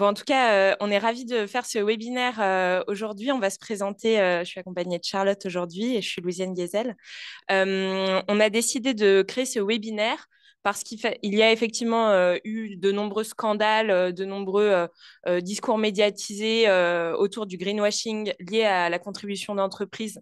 en tout cas, euh, on est ravis de faire ce webinaire euh, aujourd'hui. On va se présenter, euh, je suis accompagnée de Charlotte aujourd'hui et je suis Louisiane Giesel. on a décidé de créer ce webinaire parce qu'il y a effectivement eu de nombreux scandales, de nombreux discours médiatisés autour du greenwashing lié à la contribution d'entreprises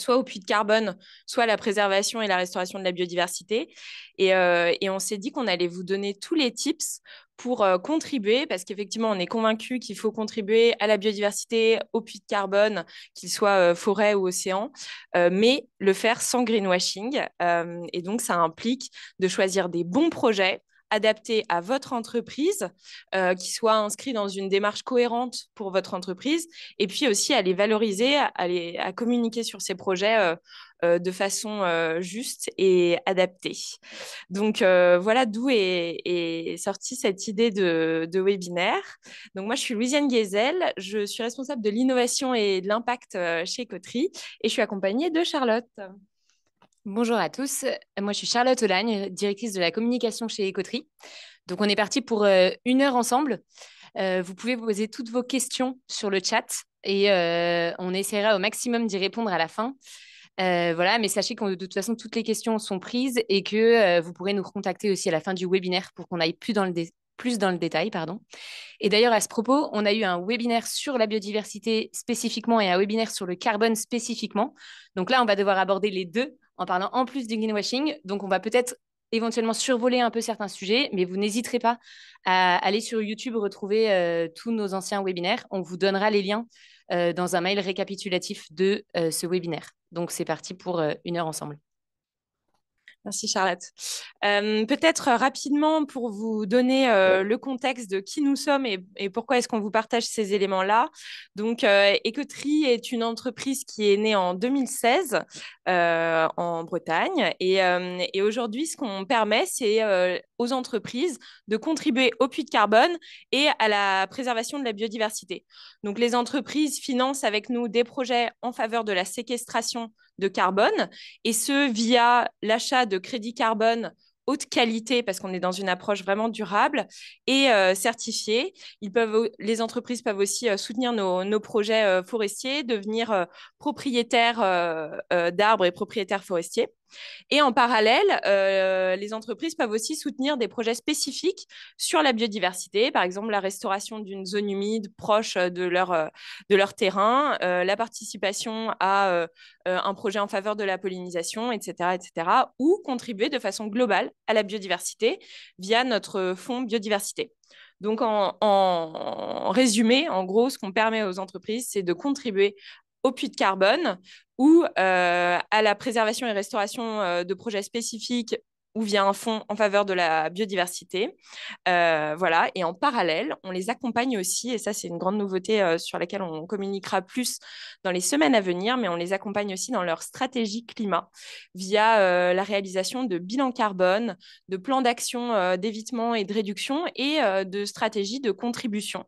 soit au puits de carbone, soit à la préservation et la restauration de la biodiversité. Et, euh, on s'est dit qu'on allait vous donner tous les tips pour euh, contribuer, parce qu'effectivement, on est convaincu qu'il faut contribuer à la biodiversité, au puits de carbone, qu'il soit euh, forêt ou océan, mais le faire sans greenwashing. et donc, ça implique de choisir des bons projets adapté à votre entreprise, euh, qui soit inscrit dans une démarche cohérente pour votre entreprise, et puis aussi à les valoriser, à, communiquer sur ces projets euh, euh, de façon juste et adaptée. Donc voilà d'où est, est, sortie cette idée de, de, webinaire. Donc moi, je suis Louisiane Guézel, je suis responsable de l'innovation et de l'impact chez Coterie, et je suis accompagnée de Charlotte. Bonjour à tous. Moi, je suis Charlotte Olagne, directrice de la communication chez Écoterie. Donc, on est parti pour euh, une heure ensemble. Euh, vous pouvez poser toutes vos questions sur le chat et euh, on essaiera au maximum d'y répondre à la fin. voilà, mais sachez que de toute façon, toutes les questions sont prises et que vous pourrez nous contacter aussi à la fin du webinaire pour qu'on aille plus dans le, plus dans le détail. Pardon. Et d'ailleurs, à ce propos, on a eu un webinaire sur la biodiversité spécifiquement et un webinaire sur le carbone spécifiquement. Donc là, on va devoir aborder les deux en parlant en plus du greenwashing. Donc, on va peut-être éventuellement survoler un peu certains sujets, mais vous n'hésiterez pas à aller sur YouTube retrouver euh, tous nos anciens webinaires. On vous donnera les liens euh, dans un mail récapitulatif de euh, ce webinaire. Donc c'est parti pour une heure ensemble. Merci Charlotte. Euh, peut-être euh, rapidement pour vous donner euh, le contexte de qui nous sommes et, pourquoi est-ce qu'on vous partage ces éléments-là. Donc, euh, est une entreprise qui est née en 2016 en Bretagne et, et aujourd'hui, ce qu'on permet, c'est aux entreprises de contribuer au puits de carbone et à la préservation de la biodiversité. Donc, les entreprises financent avec nous des projets en faveur de la séquestration de carbone, et ce via l'achat de crédits carbone haute qualité parce qu'on est dans une approche vraiment durable et euh, certifiée. Ils peuvent, les entreprises peuvent aussi euh, soutenir nos, projets euh, forestiers, devenir propriétaires d'arbres et propriétaires forestiers. Et en parallèle, euh, les entreprises peuvent aussi soutenir des projets spécifiques sur la biodiversité, par exemple la restauration d'une zone humide proche euh, euh, de leur, terrain, la participation à un projet en faveur de la pollinisation, etc., etc., ou contribuer de façon globale à la biodiversité via notre fonds biodiversité. Donc, en résumé, en gros, ce qu'on permet aux entreprises, c'est de contribuer au puits de carbone ou euh, à la préservation et restauration euh, de projets spécifiques ou via un fonds en faveur de la biodiversité. Euh, voilà. Et en parallèle, on les accompagne aussi, et ça c'est une grande nouveauté euh, sur laquelle on communiquera plus dans les semaines à venir, mais on les accompagne aussi dans leur stratégie climat via euh, la réalisation de bilans carbone, de plans d'action d'évitement et de réduction et de stratégies de contribution.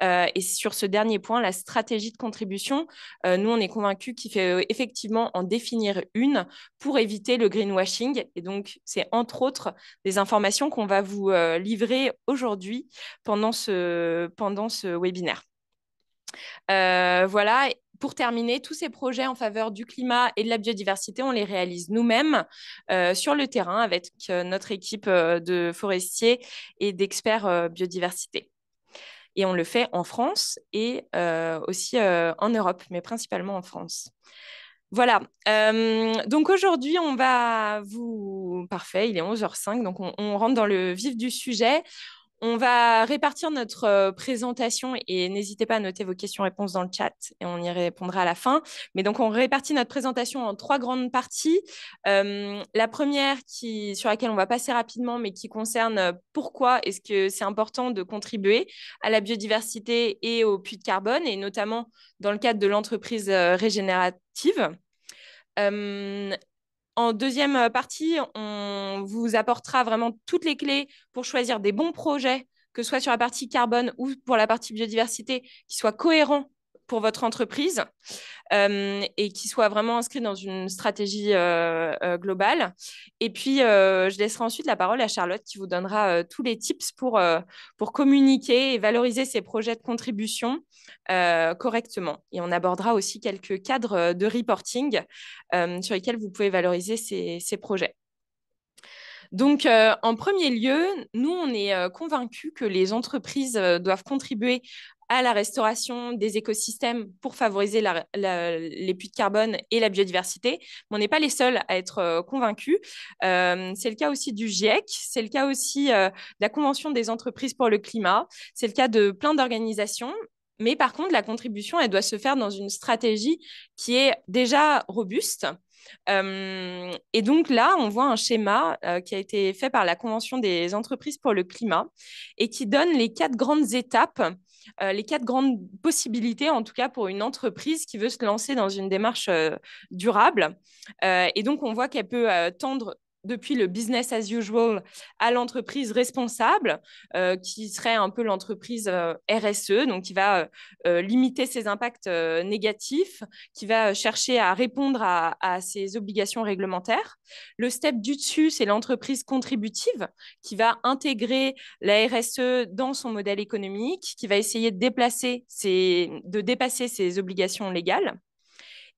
et sur ce dernier point, la stratégie de contribution, nous on est convaincus qu'il faut effectivement en définir une pour éviter le greenwashing. Et donc c'est entre autres des informations qu'on va vous euh, livrer aujourd'hui pendant ce, pendant ce webinaire. Euh, voilà, pour terminer, tous ces projets en faveur du climat et de la biodiversité, on les réalise nous-mêmes euh, sur le terrain avec notre équipe de forestiers et d'experts biodiversité. Et on le fait en France et aussi en Europe, mais principalement en France. Voilà. Euh, donc aujourd'hui, on va vous... Parfait, il est 11h05, donc on rentre dans le vif du sujet. On va répartir notre euh, présentation et n'hésitez pas à noter vos questions-réponses dans le chat et on y répondra à la fin. Mais donc, on répartit notre présentation en trois grandes parties. Euh, la première sur laquelle on va passer rapidement, mais qui concerne euh, pourquoi est-ce que c'est important de contribuer à la biodiversité et au puits de carbone et notamment dans le cadre de l'entreprise régénérative. En deuxième euh, partie, on vous apportera vraiment toutes les clés pour choisir des bons projets, que ce soit sur la partie carbone ou pour la partie biodiversité, qui soient cohérents pour votre entreprise euh, et qui soit vraiment inscrit dans une stratégie euh, euh, globale. Et puis, je laisserai ensuite la parole à Charlotte qui vous donnera tous les tips pour, pour communiquer et valoriser ces projets de contribution correctement. Et on abordera aussi quelques cadres de reporting sur lesquels vous pouvez valoriser ces, ces projets. Donc, en premier lieu, nous, on est convaincu convaincus que les entreprises doivent contribuer à la restauration des écosystèmes pour favoriser les puits de carbone et la biodiversité. Mais on n'est pas les seuls à être euh, convaincus. Euh, c'est le cas aussi du GIEC, c'est le cas aussi euh, de la Convention des entreprises pour le climat, c'est le cas de plein d'organisations. Mais par contre, la contribution, elle doit se faire dans une stratégie qui est déjà robuste. et donc là, on voit un schéma qui a été fait par la Convention des entreprises pour le climat et qui donne les quatre grandes étapes euh, les quatre grandes possibilités, en tout cas pour une entreprise qui veut se lancer dans une démarche euh, durable. Euh, et donc, on voit qu'elle peut tendre depuis le business as usual à l'entreprise responsable, euh, qui serait un peu l'entreprise euh, RSE, donc qui va euh, limiter ses impacts négatifs, qui va chercher à répondre à, ses obligations réglementaires. Le step du dessus, c'est l'entreprise contributive, qui va intégrer la RSE dans son modèle économique, qui va essayer de dépasser ses obligations légales.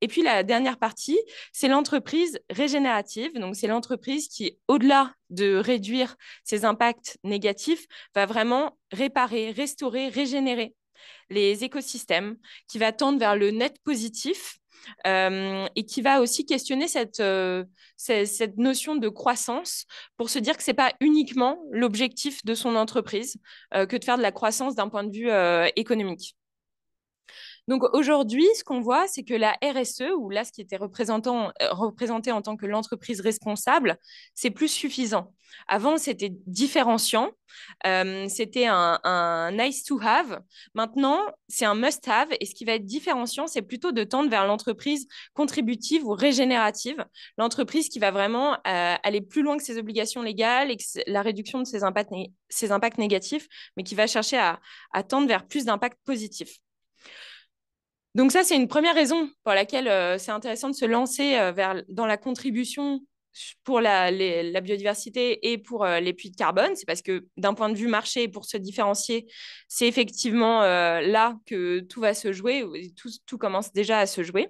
Et puis la dernière partie, c'est l'entreprise régénérative. Donc c'est l'entreprise qui, au-delà de réduire ses impacts négatifs, va vraiment réparer, restaurer, régénérer les écosystèmes, qui va tendre vers le net positif euh, et qui va aussi questionner euh, cette, notion de croissance pour se dire que ce n'est pas uniquement l'objectif de son entreprise euh, que de faire de la croissance d'un point de vue économique. Donc aujourd'hui, ce qu'on voit, c'est que la RSE, ou là, ce qui était euh, représenté en tant que l'entreprise responsable, c'est plus suffisant. Avant, c'était différenciant, euh, c'était un, nice to have. Maintenant, c'est un must have. Et ce qui va être différenciant, c'est plutôt de tendre vers l'entreprise contributive ou régénérative, l'entreprise qui va vraiment euh, aller plus loin que ses obligations légales et la réduction de ses impacts, négatifs, mais qui va chercher à, à tendre vers plus d'impacts positifs. Donc ça, c'est une première raison pour laquelle euh, c'est intéressant de se lancer euh, vers, dans la contribution pour la, biodiversité et pour euh, les puits de carbone. C'est parce que d'un point de vue marché, pour se différencier, c'est effectivement là que tout va se jouer, tout, tout commence déjà à se jouer.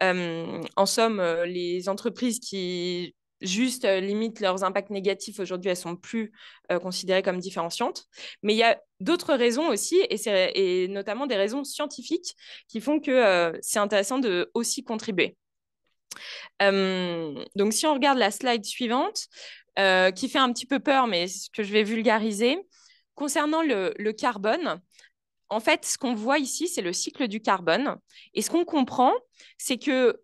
en somme, les entreprises qui juste euh, limite leurs impacts négatifs aujourd'hui, elles sont plus euh, considérées comme différenciantes. Mais il y a d'autres raisons aussi, et, notamment des raisons scientifiques qui font que euh, c'est intéressant de aussi contribuer. donc si on regarde la slide suivante, qui fait un petit peu peur, mais ce que je vais vulgariser, concernant le carbone, en fait, ce qu'on voit ici, c'est le cycle du carbone. Et ce qu'on comprend, c'est que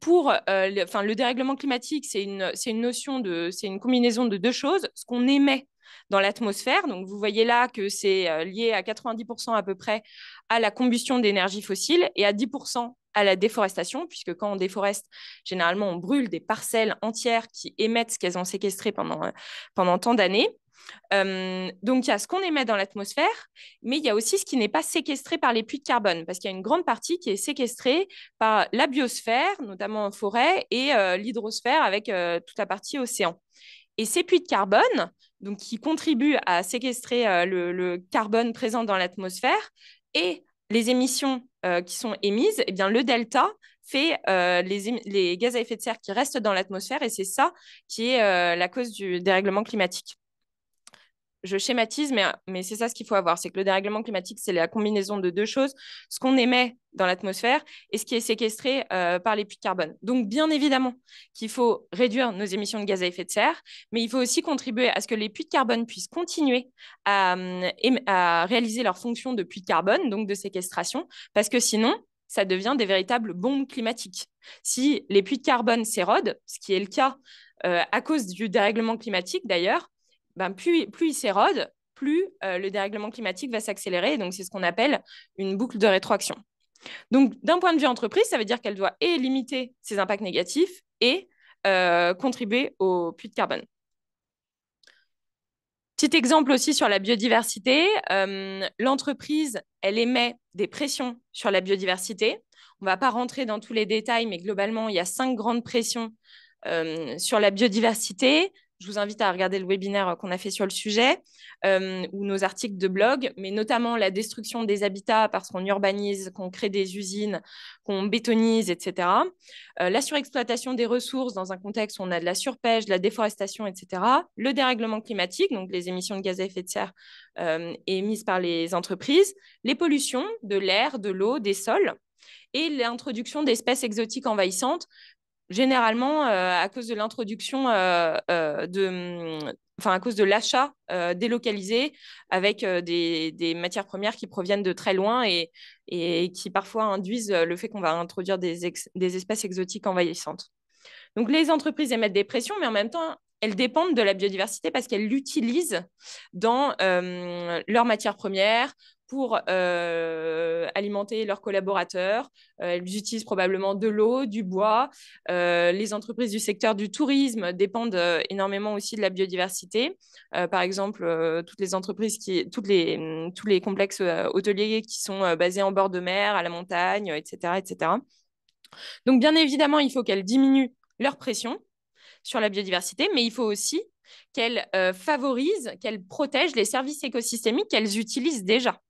pour euh, le, le dérèglement climatique, c'est une, c'est une combinaison de deux choses, ce qu'on émet dans l'atmosphère. Donc, vous voyez là que c'est euh, lié à 90% à peu près à la combustion d'énergie fossile et à 10% à la déforestation, puisque quand on déforeste, généralement, on brûle des parcelles entières qui émettent ce qu'elles ont séquestré pendant euh, tant d'années. Euh, donc, il y a ce qu'on émet dans l'atmosphère, mais il y a aussi ce qui n'est pas séquestré par les puits de carbone, parce qu'il y a une grande partie qui est séquestrée par la biosphère, notamment en forêt, et euh, l'hydrosphère avec euh, toute la partie océan. Et ces puits de carbone, donc, qui contribuent à séquestrer le, carbone présent dans l'atmosphère, et les émissions qui sont émises, eh bien, le delta, fait les, gaz à effet de serre qui restent dans l'atmosphère et c'est ça qui est la cause du dérèglement climatique je schématise, mais, c'est ça ce qu'il faut avoir, c'est que le dérèglement climatique, c'est la combinaison de deux choses, ce qu'on émet dans l'atmosphère et ce qui est séquestré euh, par les puits de carbone. Donc, bien évidemment qu'il faut réduire nos émissions de gaz à effet de serre, mais il faut aussi contribuer à ce que les puits de carbone puissent continuer à, euh, réaliser leur fonction de puits de carbone, donc de séquestration, parce que sinon, ça devient des véritables bombes climatiques. Si les puits de carbone s'érodent, ce qui est le cas euh, à cause du dérèglement climatique d'ailleurs, ben, plus, il s'érode, plus euh, le dérèglement climatique va s'accélérer. Donc, c'est ce qu'on appelle une boucle de rétroaction. Donc, d'un point de vue entreprise, ça veut dire qu'elle doit et limiter ses impacts négatifs et euh, contribuer au puits de carbone. Petit exemple aussi sur la biodiversité. Euh, l'entreprise, elle émet des pressions sur la biodiversité. On ne va pas rentrer dans tous les détails, mais globalement, il y a cinq grandes pressions sur la biodiversité. Je vous invite à regarder le webinaire euh, qu'on a fait sur le sujet euh, ou nos articles de blog, mais notamment la destruction des habitats parce qu'on urbanise, qu'on crée des usines, qu'on bétonise, etc. Euh, la surexploitation des ressources dans un contexte où on a de la surpêche, de la déforestation, etc. Le dérèglement climatique, donc les émissions de gaz à effet de serre émises par les entreprises, les pollutions de l'air, de l'eau, des sols et l'introduction d'espèces exotiques envahissantes généralement euh, à cause de l'introduction euh, euh, de, mm, enfin à cause de l'achat délocalisé avec des, matières premières qui proviennent de très loin et, et qui parfois induisent le fait qu'on va introduire des, des, espèces exotiques envahissantes. Donc les entreprises émettent des pressions, mais en même temps, elles dépendent de la biodiversité parce qu'elles l'utilisent dans leurs matières premières pour euh, alimenter leurs collaborateurs. Euh, elles utilisent probablement de l'eau, du bois. Euh, les entreprises du secteur du tourisme dépendent énormément aussi de la biodiversité. par exemple, toutes les entreprises qui, toutes les, mm, tous les complexes hôteliers qui sont basés en bord de mer, à la montagne, etc., etc. Donc, bien évidemment, il faut qu'elles diminuent leur pression sur la biodiversité, mais il faut aussi qu'elles favorisent, qu'elles protègent les services écosystémiques qu'elles utilisent déjà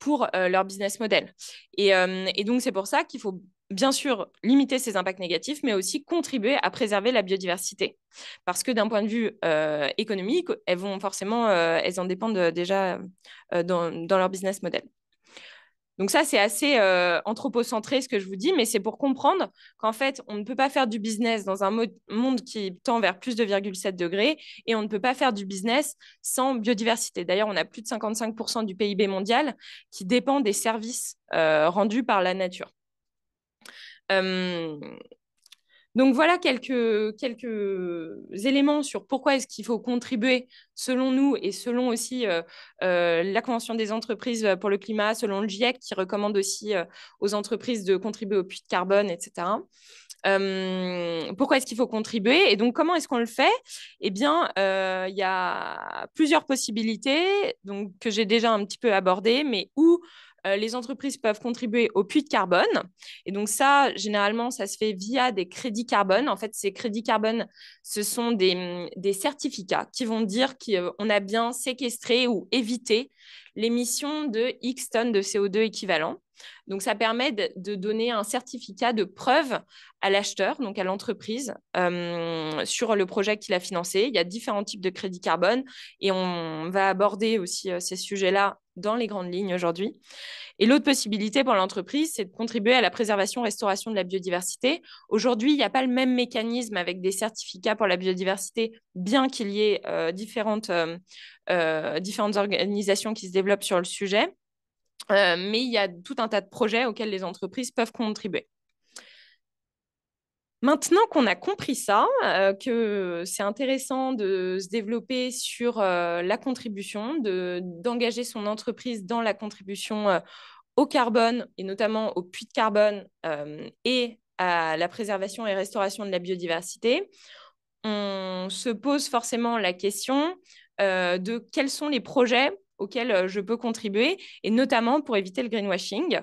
pour euh, leur business model. Euh, et, donc, c'est pour ça qu'il faut bien sûr limiter ces impacts négatifs, mais aussi contribuer à préserver la biodiversité. Parce que d'un point de vue euh, économique, elles vont forcément, elles en dépendent déjà dans, leur business model. Donc ça, c'est assez euh, anthropocentré ce que je vous dis, mais c'est pour comprendre qu'en fait, on ne peut pas faire du business dans un monde qui tend vers plus de 2,7 degrés et on ne peut pas faire du business sans biodiversité. D'ailleurs, on a plus de 55% du PIB mondial qui dépend des services euh, rendus par la nature. Euh, donc voilà quelques, quelques éléments sur pourquoi est-ce qu'il faut contribuer selon nous et selon aussi euh, euh, la Convention des entreprises euh, pour le climat, selon le GIEC qui recommande aussi aux entreprises de contribuer au puits de carbone, etc. pourquoi est-ce qu'il faut contribuer et donc comment est-ce qu'on le fait Eh bien, il y a plusieurs possibilités donc, que j'ai déjà un petit peu abordées, mais où euh, les entreprises peuvent contribuer au puits de carbone. Et donc ça, généralement, ça se fait via des crédits carbone. En fait, ces crédits carbone, ce sont des, certificats qui vont dire qu'on a bien séquestré ou évité l'émission de X tonnes de CO2 équivalent. Donc, ça permet de, donner un certificat de preuve à l'acheteur, donc à l'entreprise, euh, sur le projet qu'il a financé. Il y a différents types de crédits carbone et on va aborder aussi euh, ces sujets-là dans les grandes lignes aujourd'hui. Et l'autre possibilité pour l'entreprise, c'est de contribuer à la préservation-restauration de la biodiversité. Aujourd'hui, il n'y a pas le même mécanisme avec des certificats pour la biodiversité, bien qu'il y ait euh, différentes, euh, euh, différentes organisations qui se développent sur le sujet. mais il y a tout un tas de projets auxquels les entreprises peuvent contribuer. Maintenant qu'on a compris ça, euh, que c'est intéressant de se développer sur euh, la contribution, d'engager son entreprise dans la contribution euh, au carbone et notamment au puits de carbone et à la préservation et restauration de la biodiversité, on se pose forcément la question de quels sont les projets auxquels je peux contribuer, et notamment pour éviter le greenwashing.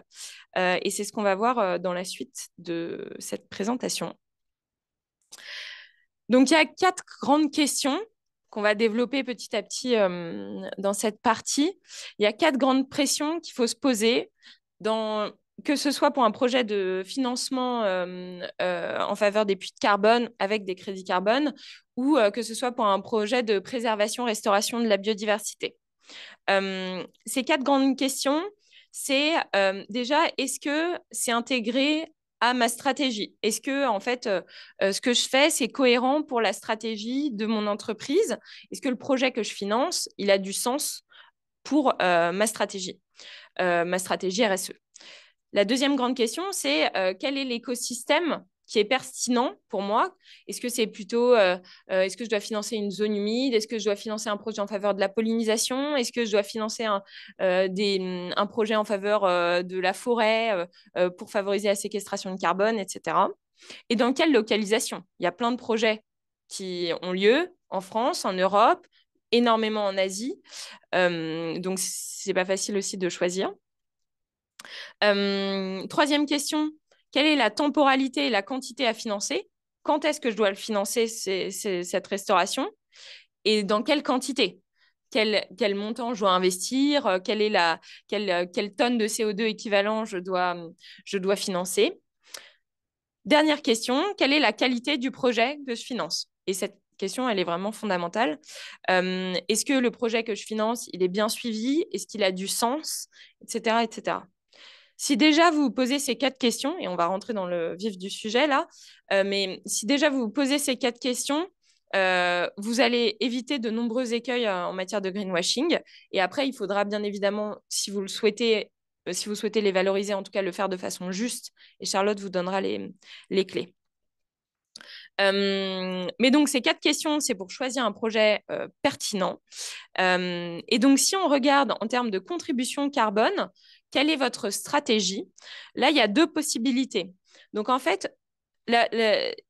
et c'est ce qu'on va voir dans la suite de cette présentation. Donc, il y a quatre grandes questions qu'on va développer petit à petit euh, dans cette partie. Il y a quatre grandes pressions qu'il faut se poser, dans, que ce soit pour un projet de financement euh, euh, en faveur des puits de carbone avec des crédits carbone, ou que ce soit pour un projet de préservation-restauration de la biodiversité. ces quatre grandes questions, c'est déjà, est-ce que c'est intégré à ma stratégie Est-ce que, en fait, euh, euh, ce que je fais, c'est cohérent pour la stratégie de mon entreprise Est-ce que le projet que je finance, il a du sens pour euh, ma stratégie, ma stratégie RSE La deuxième grande question, c'est quel est l'écosystème qui est pertinent pour moi. Est-ce que c'est plutôt, euh, euh, est-ce que je dois financer une zone humide Est-ce que je dois financer un projet en faveur de la pollinisation Est-ce que je dois financer un, euh, projet en faveur de la forêt pour favoriser la séquestration de carbone, etc. Et dans quelle localisation Il y a plein de projets qui ont lieu en France, en Europe, énormément en Asie. donc, c'est pas facile aussi de choisir. troisième question, quelle est la temporalité et la quantité à financer Quand est-ce que je dois le financer, cette restauration Et dans quelle quantité quel, montant je dois investir euh, euh, Quelle tonne de CO2 équivalent je dois, je financer Dernière question, quelle est la qualité du projet que je finance Et cette question, elle est vraiment fondamentale. Euh, est-ce que le projet que je finance, il est bien suivi Est-ce qu'il a du sens Etc. etc. Si déjà vous posez ces quatre questions, et on va rentrer dans le vif du sujet là, euh, mais si déjà vous posez ces quatre questions, euh, vous allez éviter de nombreux écueils euh, en matière de greenwashing. Et après, il faudra bien évidemment, si vous le souhaitez, si vous souhaitez les valoriser, en tout cas le faire de façon juste. Et Charlotte vous donnera les, clés. mais donc ces quatre questions, c'est pour choisir un projet pertinent. et donc si on regarde en termes de contribution carbone, quelle est votre stratégie Là, il y a deux possibilités. Donc, en fait,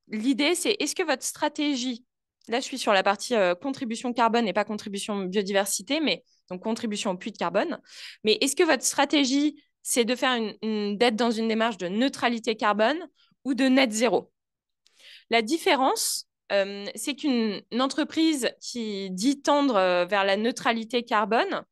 l'idée, c'est est-ce que votre stratégie, là, je suis sur la partie euh, contribution carbone et pas contribution biodiversité, mais donc contribution au puits de carbone. Mais est-ce que votre stratégie, c'est de faire une, dette d'être dans une démarche de neutralité carbone ou de net zéro La différence, euh, c'est qu'une entreprise qui dit tendre euh, vers la neutralité carbone,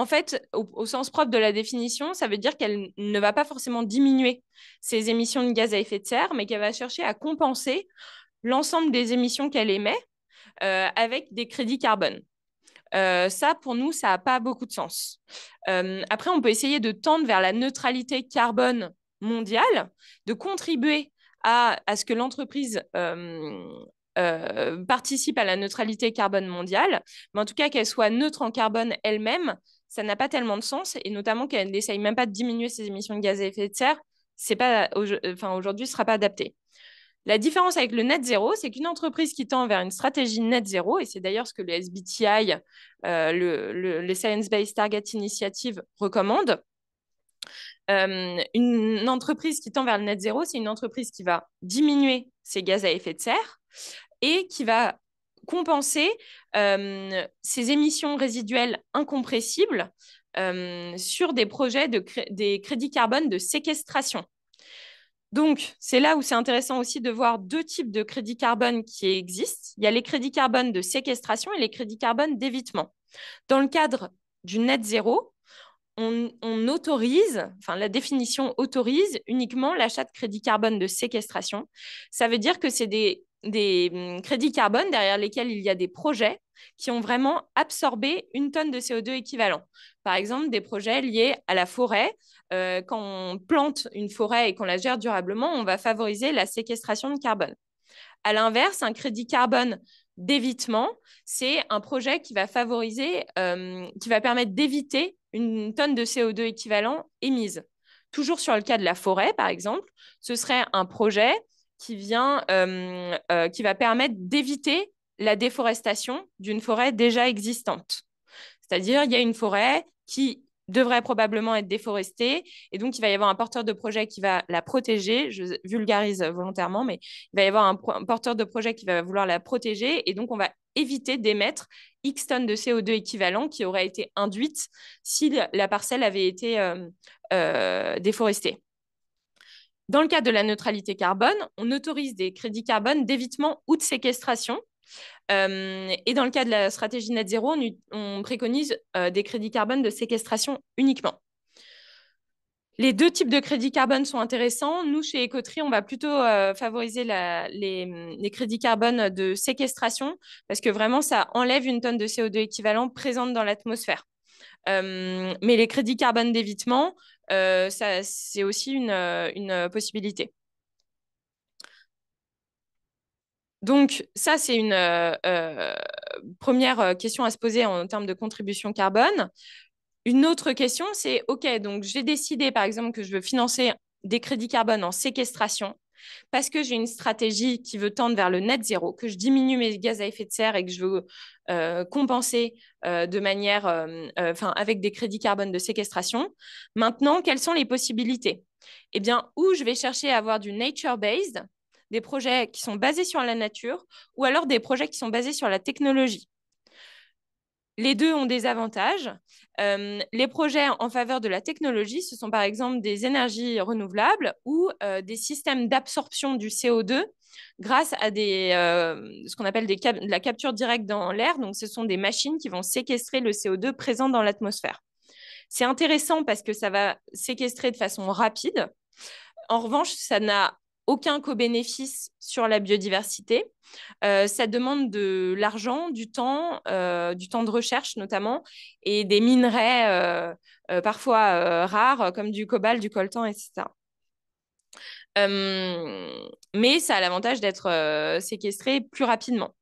en fait, au, sens propre de la définition, ça veut dire qu'elle ne va pas forcément diminuer ses émissions de gaz à effet de serre, mais qu'elle va chercher à compenser l'ensemble des émissions qu'elle émet euh, avec des crédits carbone. Euh, ça, pour nous, ça n'a pas beaucoup de sens. Euh, après, on peut essayer de tendre vers la neutralité carbone mondiale, de contribuer à, ce que l'entreprise participe à la neutralité carbone mondiale, mais en tout cas qu'elle soit neutre en carbone elle-même ça n'a pas tellement de sens, et notamment qu'elle n'essaye même pas de diminuer ses émissions de gaz à effet de serre, c'est pas, enfin, aujourd'hui, ce ne sera pas adapté. La différence avec le net zéro, c'est qu'une entreprise qui tend vers une stratégie net zéro, et c'est d'ailleurs ce que le SBTI, euh, le, le, Science Based Target Initiative recommande, euh, une entreprise qui tend vers le net zéro, c'est une entreprise qui va diminuer ses gaz à effet de serre et qui va compenser euh, ces émissions résiduelles incompressibles euh, sur des projets de des crédits carbone de séquestration. Donc, c'est là où c'est intéressant aussi de voir deux types de crédits carbone qui existent. Il y a les crédits carbone de séquestration et les crédits carbone d'évitement. Dans le cadre du net zéro, on, on, autorise, enfin la définition autorise uniquement l'achat de crédits carbone de séquestration. Ça veut dire que c'est des des hum, crédits carbone derrière lesquels il y a des projets qui ont vraiment absorbé une tonne de CO2 équivalent. Par exemple, des projets liés à la forêt. Euh, quand on plante une forêt et qu'on la gère durablement, on va favoriser la séquestration de carbone. À l'inverse, un crédit carbone d'évitement, c'est un projet qui va favoriser, hum, qui va permettre d'éviter une tonne de CO2 équivalent émise toujours sur le cas de la forêt, par exemple, ce serait un projet qui vient, euh, euh, qui va permettre d'éviter la déforestation d'une forêt déjà existante. C'est-à-dire, il y a une forêt qui devrait probablement être déforestée, et donc il va y avoir un porteur de projet qui va la protéger, je vulgarise volontairement, mais il va y avoir un, porteur de projet qui va vouloir la protéger, et donc on va éviter d'émettre X tonnes de CO2 équivalent qui auraient été induites si la parcelle avait été euh, déforestée. Dans le cas de la neutralité carbone, on autorise des crédits carbone d'évitement ou de séquestration. Euh, et dans le cas de la stratégie net zéro, on, préconise euh, des crédits carbone de séquestration uniquement. Les deux types de crédits carbone sont intéressants. Nous, chez Ecoterie, on va plutôt euh, favoriser les, crédits carbone de séquestration parce que vraiment, ça enlève une tonne de CO2 équivalent présente dans l'atmosphère. mais les crédits carbone d'évitement, euh, ça, c'est aussi une, euh, euh, possibilité. Donc, ça, c'est une première question à se poser en termes de contribution carbone. Une autre question, c'est OK, donc j'ai décidé, par exemple, que je veux financer des crédits carbone en séquestration parce que j'ai une stratégie qui veut tendre vers le net zéro, que je diminue mes gaz à effet de serre et que je veux euh, compenser euh, de manière, euh, avec des crédits carbone de séquestration. Maintenant, quelles sont les possibilités Eh bien, où je vais chercher à avoir du nature-based, des projets qui sont basés sur la nature, ou alors des projets qui sont basés sur la technologie. Les deux ont des avantages. Euh, les projets en faveur de la technologie, ce sont par exemple des énergies renouvelables ou euh, des systèmes d'absorption du CO2 grâce à euh, ce qu'on appelle la capture directe dans l'air. Donc, ce sont des machines qui vont séquestrer le CO2 présent dans l'atmosphère. C'est intéressant parce que ça va séquestrer de façon rapide. En revanche, ça n'a aucun co-bénéfice sur la biodiversité. Euh, ça demande de l'argent, du temps, euh, du temps de recherche notamment, et des minerais euh, parfois rares comme du cobalt, du coltan, etc. mais ça a l'avantage d'être séquestré plus rapidement.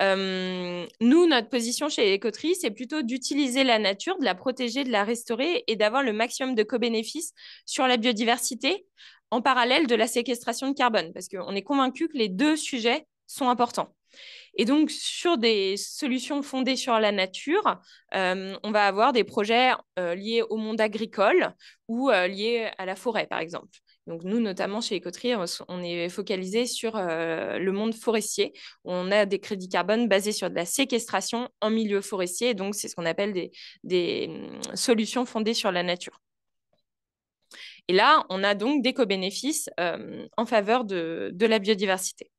nous, notre position chez Ecotree, c'est plutôt d'utiliser la nature, de la protéger, de la restaurer et d'avoir le maximum de co-bénéfices sur la biodiversité en parallèle de la séquestration de carbone, parce qu'on est convaincu que les deux sujets sont importants. Et donc, sur des solutions fondées sur la nature, euh, on va avoir des projets euh, liés au monde agricole ou euh, liés à la forêt, par exemple. Donc, nous, notamment chez Écoterie, on est focalisé sur le monde forestier. On a des crédits carbone basés sur de la séquestration en milieu forestier. Donc, c'est ce qu'on appelle des hum, solutions fondées sur la nature. Et là, on a donc des co-bénéfices euh, en faveur de la biodiversité.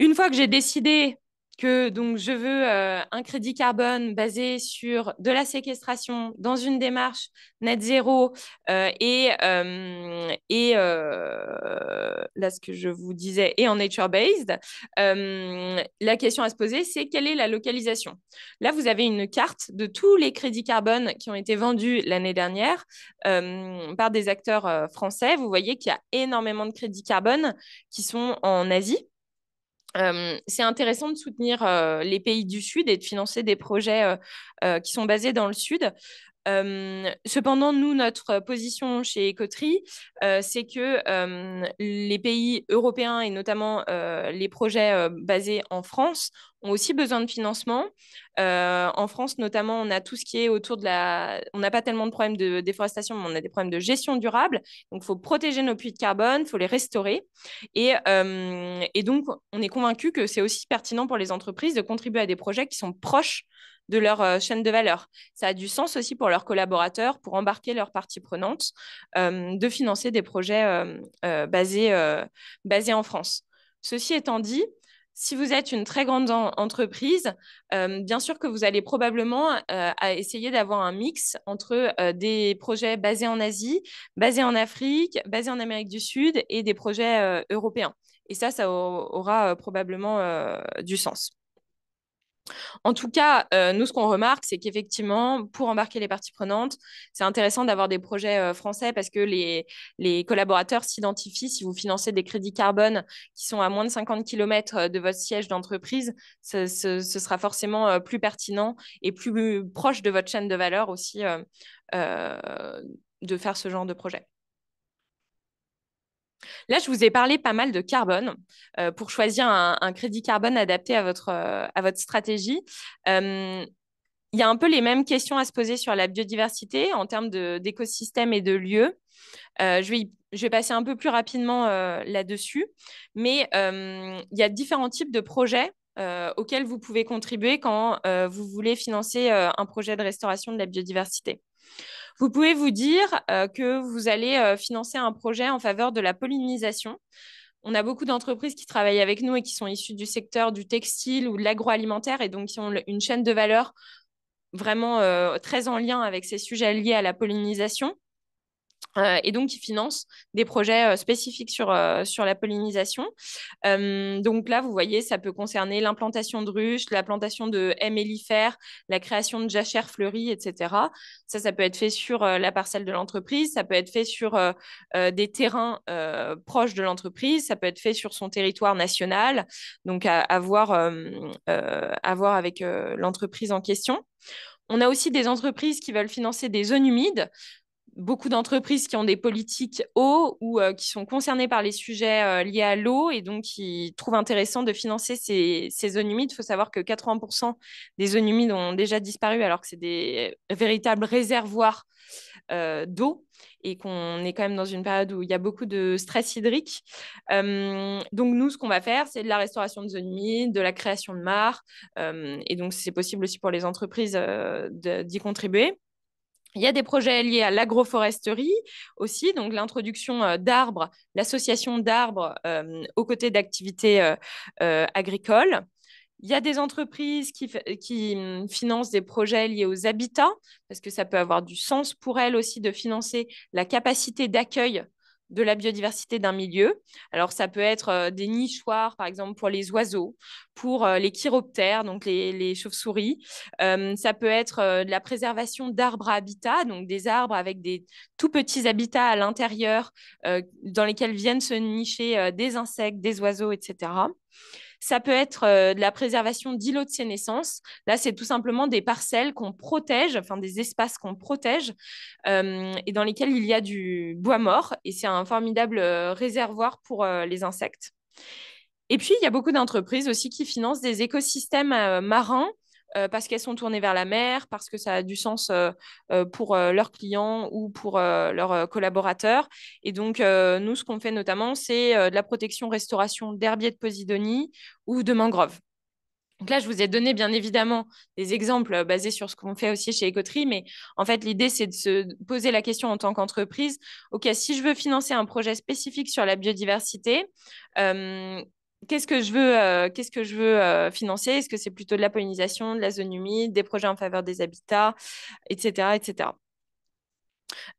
Une fois que j'ai décidé que donc je veux euh, un crédit carbone basé sur de la séquestration dans une démarche net zéro euh, et euh, et là ce que je vous disais et en nature based la question à se poser c'est quelle est la localisation là vous avez une carte de tous les crédits carbone qui ont été vendus l'année dernière par des acteurs français vous voyez qu'il y a énormément de crédits carbone qui sont en Asie c'est intéressant de soutenir les pays du Sud et de financer des projets euh, qui sont basés dans le Sud cependant, nous, notre position chez Ecoterie, c'est que les pays européens et notamment les projets basés en France ont aussi besoin de financement. en France, notamment, on a tout ce qui est autour de la... On n'a pas tellement de problèmes de déforestation, mais on a des problèmes de gestion durable. Donc, il faut protéger nos puits de carbone, il faut les restaurer. Et, et donc, on est convaincu que c'est aussi pertinent pour les entreprises de contribuer à des projets qui sont proches de leur euh, chaîne de valeur. Ça a du sens aussi pour leurs collaborateurs, pour embarquer leurs parties prenantes, euh, de financer des projets euh, basés, basés en France. Ceci étant dit, si vous êtes une très grande entreprise, bien sûr que vous allez probablement essayer d'avoir un mix entre des projets basés en Asie, basés en Afrique, basés en Amérique du Sud et des projets européens. Et ça, ça aura probablement du sens. En tout cas, euh, nous, ce qu'on remarque, c'est qu'effectivement, pour embarquer les parties prenantes, c'est intéressant d'avoir des projets euh, français parce que les, collaborateurs s'identifient. Si vous financez des crédits carbone qui sont à moins de 50 km euh, de votre siège d'entreprise, ce, sera forcément plus pertinent et plus proche de votre chaîne de valeur aussi de faire ce genre de projet. Là, je vous ai parlé pas mal de carbone euh, pour choisir un, crédit carbone adapté à votre, euh, stratégie. Euh, il y a un peu les mêmes questions à se poser sur la biodiversité en termes d'écosystème et de lieux. Je vais, passer un peu plus rapidement là-dessus, mais il y a différents types de projets auxquels vous pouvez contribuer quand vous voulez financer un projet de restauration de la biodiversité. Vous pouvez vous dire euh, que vous allez euh, financer un projet en faveur de la pollinisation. On a beaucoup d'entreprises qui travaillent avec nous et qui sont issues du secteur du textile ou de l'agroalimentaire et donc qui ont une chaîne de valeur vraiment euh, très en lien avec ces sujets liés à la pollinisation. Euh, et donc ils financent des projets euh, spécifiques sur, euh, sur la pollinisation. donc là, vous voyez, ça peut concerner l'implantation de ruches, la plantation de mellifères, la création de jachères fleuries, etc. Ça, ça peut être fait sur la parcelle de l'entreprise, ça peut être fait sur des terrains proches de l'entreprise, ça peut être fait sur son territoire national, donc à, à voir, à voir avec l'entreprise en question. On a aussi des entreprises qui veulent financer des zones humides beaucoup d'entreprises qui ont des politiques eau ou euh, qui sont concernées par les sujets euh, liés à l'eau et donc qui trouvent intéressant de financer ces, zones humides. Il faut savoir que 80% des zones humides ont déjà disparu alors que c'est des véritables réservoirs euh, d'eau et qu'on est quand même dans une période où il y a beaucoup de stress hydrique. donc nous, ce qu'on va faire, c'est de la restauration de zones humides, de la création de mares et donc c'est possible aussi pour les entreprises d'y contribuer. Il y a des projets liés à l'agroforesterie aussi, donc l'introduction euh, d'arbres, l'association d'arbres euh, aux côtés d'activités euh, agricoles. Il y a des entreprises qui, qui, hum, financent des projets liés aux habitats, parce que ça peut avoir du sens pour elles aussi de financer la capacité d'accueil de la biodiversité d'un milieu. Alors, ça peut être euh, des nichoirs, par exemple, pour les oiseaux, pour euh, les chiroptères, donc les, chauves-souris. Euh, ça peut être la préservation d'arbres à habitat, donc des arbres avec des tout petits habitats à l'intérieur dans lesquels viennent se nicher des insectes, des oiseaux, etc. Ça peut être euh, de la préservation d'îlots de sénescence. Là, c'est tout simplement des parcelles qu'on protège, enfin des espaces qu'on protège euh, et dans lesquels il y a du bois mort. Et c'est un formidable euh, réservoir pour les insectes. Et puis, il y a beaucoup d'entreprises aussi qui financent des écosystèmes marins euh, parce qu'elles sont tournées vers la mer, parce que ça a du sens euh, euh, pour leurs clients ou pour leurs collaborateurs. Et donc, nous, ce qu'on fait notamment, c'est de la protection-restauration d'herbiers de Posidonie ou de mangroves. Donc là, je vous ai donné bien évidemment des exemples basés sur ce qu'on fait aussi chez Ecotree, mais en fait, l'idée, c'est de se poser la question en tant qu'entreprise, OK, si je veux financer un projet spécifique sur la biodiversité, qu'est-ce que je veux, euh, qu'est-ce que je veux euh, financer Est-ce que c'est plutôt de la pollinisation, de la zone humide, des projets en faveur des habitats, etc. etc.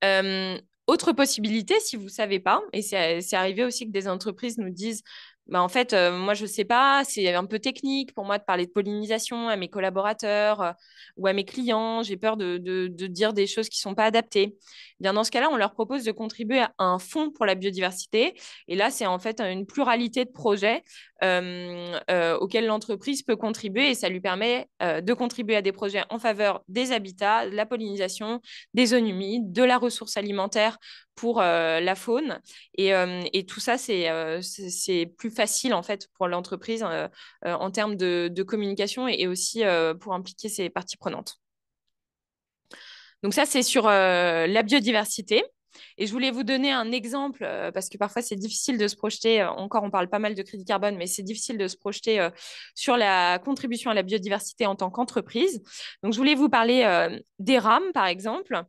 Euh, autre possibilité, si vous ne savez pas, et c'est arrivé aussi que des entreprises nous disent bah, en fait, euh, moi, je ne sais pas, c'est un peu technique pour moi de parler de pollinisation à mes collaborateurs euh, ou à mes clients. J'ai peur de, de, dire des choses qui ne sont pas adaptées. Eh bien, dans ce cas-là, on leur propose de contribuer à un fonds pour la biodiversité. Et là, c'est en fait euh, une pluralité de projets auxquels l'entreprise peut contribuer et ça lui permet de contribuer à des projets en faveur des habitats, de la pollinisation, des zones humides, de la ressource alimentaire pour euh, la faune. Et, euh, tout ça, euh, c'est plus facile en fait pour l'entreprise en termes de, communication et, et aussi pour impliquer ses parties prenantes. Donc ça, c'est sur la biodiversité. Et je voulais vous donner un exemple, euh, parce que parfois c'est difficile de se projeter, euh, encore on parle pas mal de crédit carbone, mais c'est difficile de se projeter euh, sur la contribution à la biodiversité en tant qu'entreprise. Donc je voulais vous parler des par exemple.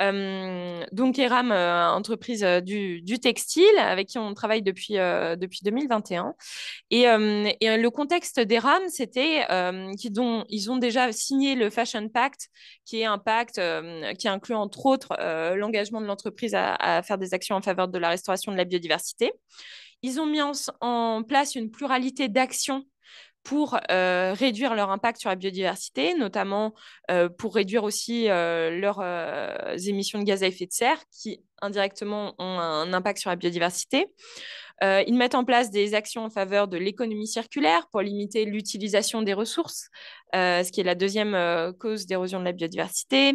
donc ERAM, entreprise du, du, textile, avec qui on travaille depuis, depuis 2021. Et, le contexte des c'était qu'ils ils ont déjà signé le Fashion Pact, qui est un pacte qui inclut entre autres l'engagement de l'entreprise à, faire des actions en faveur de la restauration de la biodiversité. Ils ont mis en, place une pluralité d'actions pour euh, réduire leur impact sur la biodiversité, notamment euh, pour réduire aussi euh, leurs émissions de gaz à effet de serre qui indirectement ont un impact sur la biodiversité. Euh, ils mettent en place des actions en faveur de l'économie circulaire pour limiter l'utilisation des ressources, euh, ce qui est la deuxième euh, cause d'érosion de la biodiversité,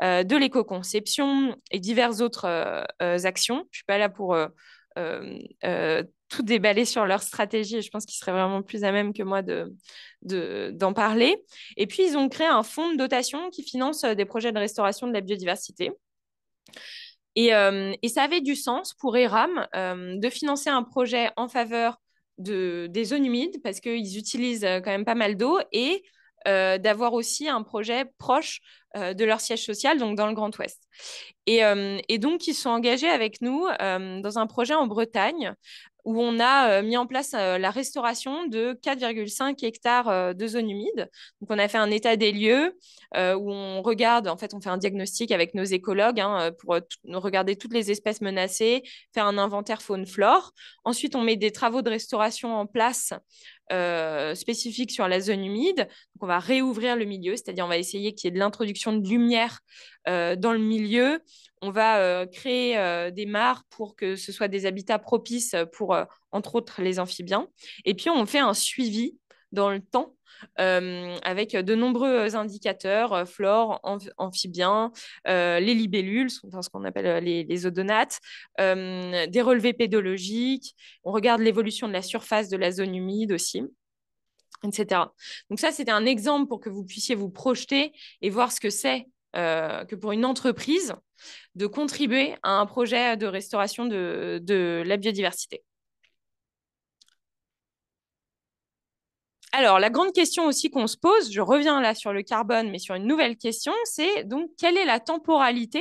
de l'éco-conception et diverses autres actions. Je ne suis pas là pour tout déballer sur leur stratégie. Je pense qu'ils seraient vraiment plus à même que moi d'en de, parler. Et puis, ils ont créé un fonds de dotation qui finance des projets de restauration de la biodiversité. Euh, et, ça avait du sens pour ERAM euh, de financer un projet en faveur de, des zones humides parce qu'ils utilisent euh, quand même pas mal d'eau et d'avoir aussi un projet proche de leur siège social, donc dans le Grand Ouest. Et, et donc, ils sont engagés avec nous dans un projet en Bretagne où on a euh, mis en place euh, la restauration de 4,5 hectares euh, de zones humides. Donc, on a fait un état des lieux où on regarde, en fait, on fait un diagnostic avec nos écologues hein, pour regarder toutes les espèces menacées, faire un inventaire faune-flore. Ensuite, on met des travaux de restauration en place euh, spécifiques sur la zone humide. Donc, on va réouvrir le milieu, c'est-à-dire on va essayer qu'il y ait de l'introduction de lumière euh, dans le milieu. On va euh, créer des mares pour que ce soit des habitats propices pour, entre autres, les amphibiens. Et puis, on fait un suivi dans le temps euh, avec de nombreux indicateurs, euh, flore, amphibiens, euh, les libellules, ce qu'on appelle les, odonates, des relevés pédologiques, on regarde l'évolution de la surface de la zone humide aussi. Etc. Donc ça, c'était un exemple pour que vous puissiez vous projeter et voir ce que c'est que pour une entreprise de contribuer à un projet de restauration de la biodiversité. Alors, la grande question aussi qu'on se pose, je reviens là sur le carbone, mais sur une nouvelle question, c'est donc quelle est la temporalité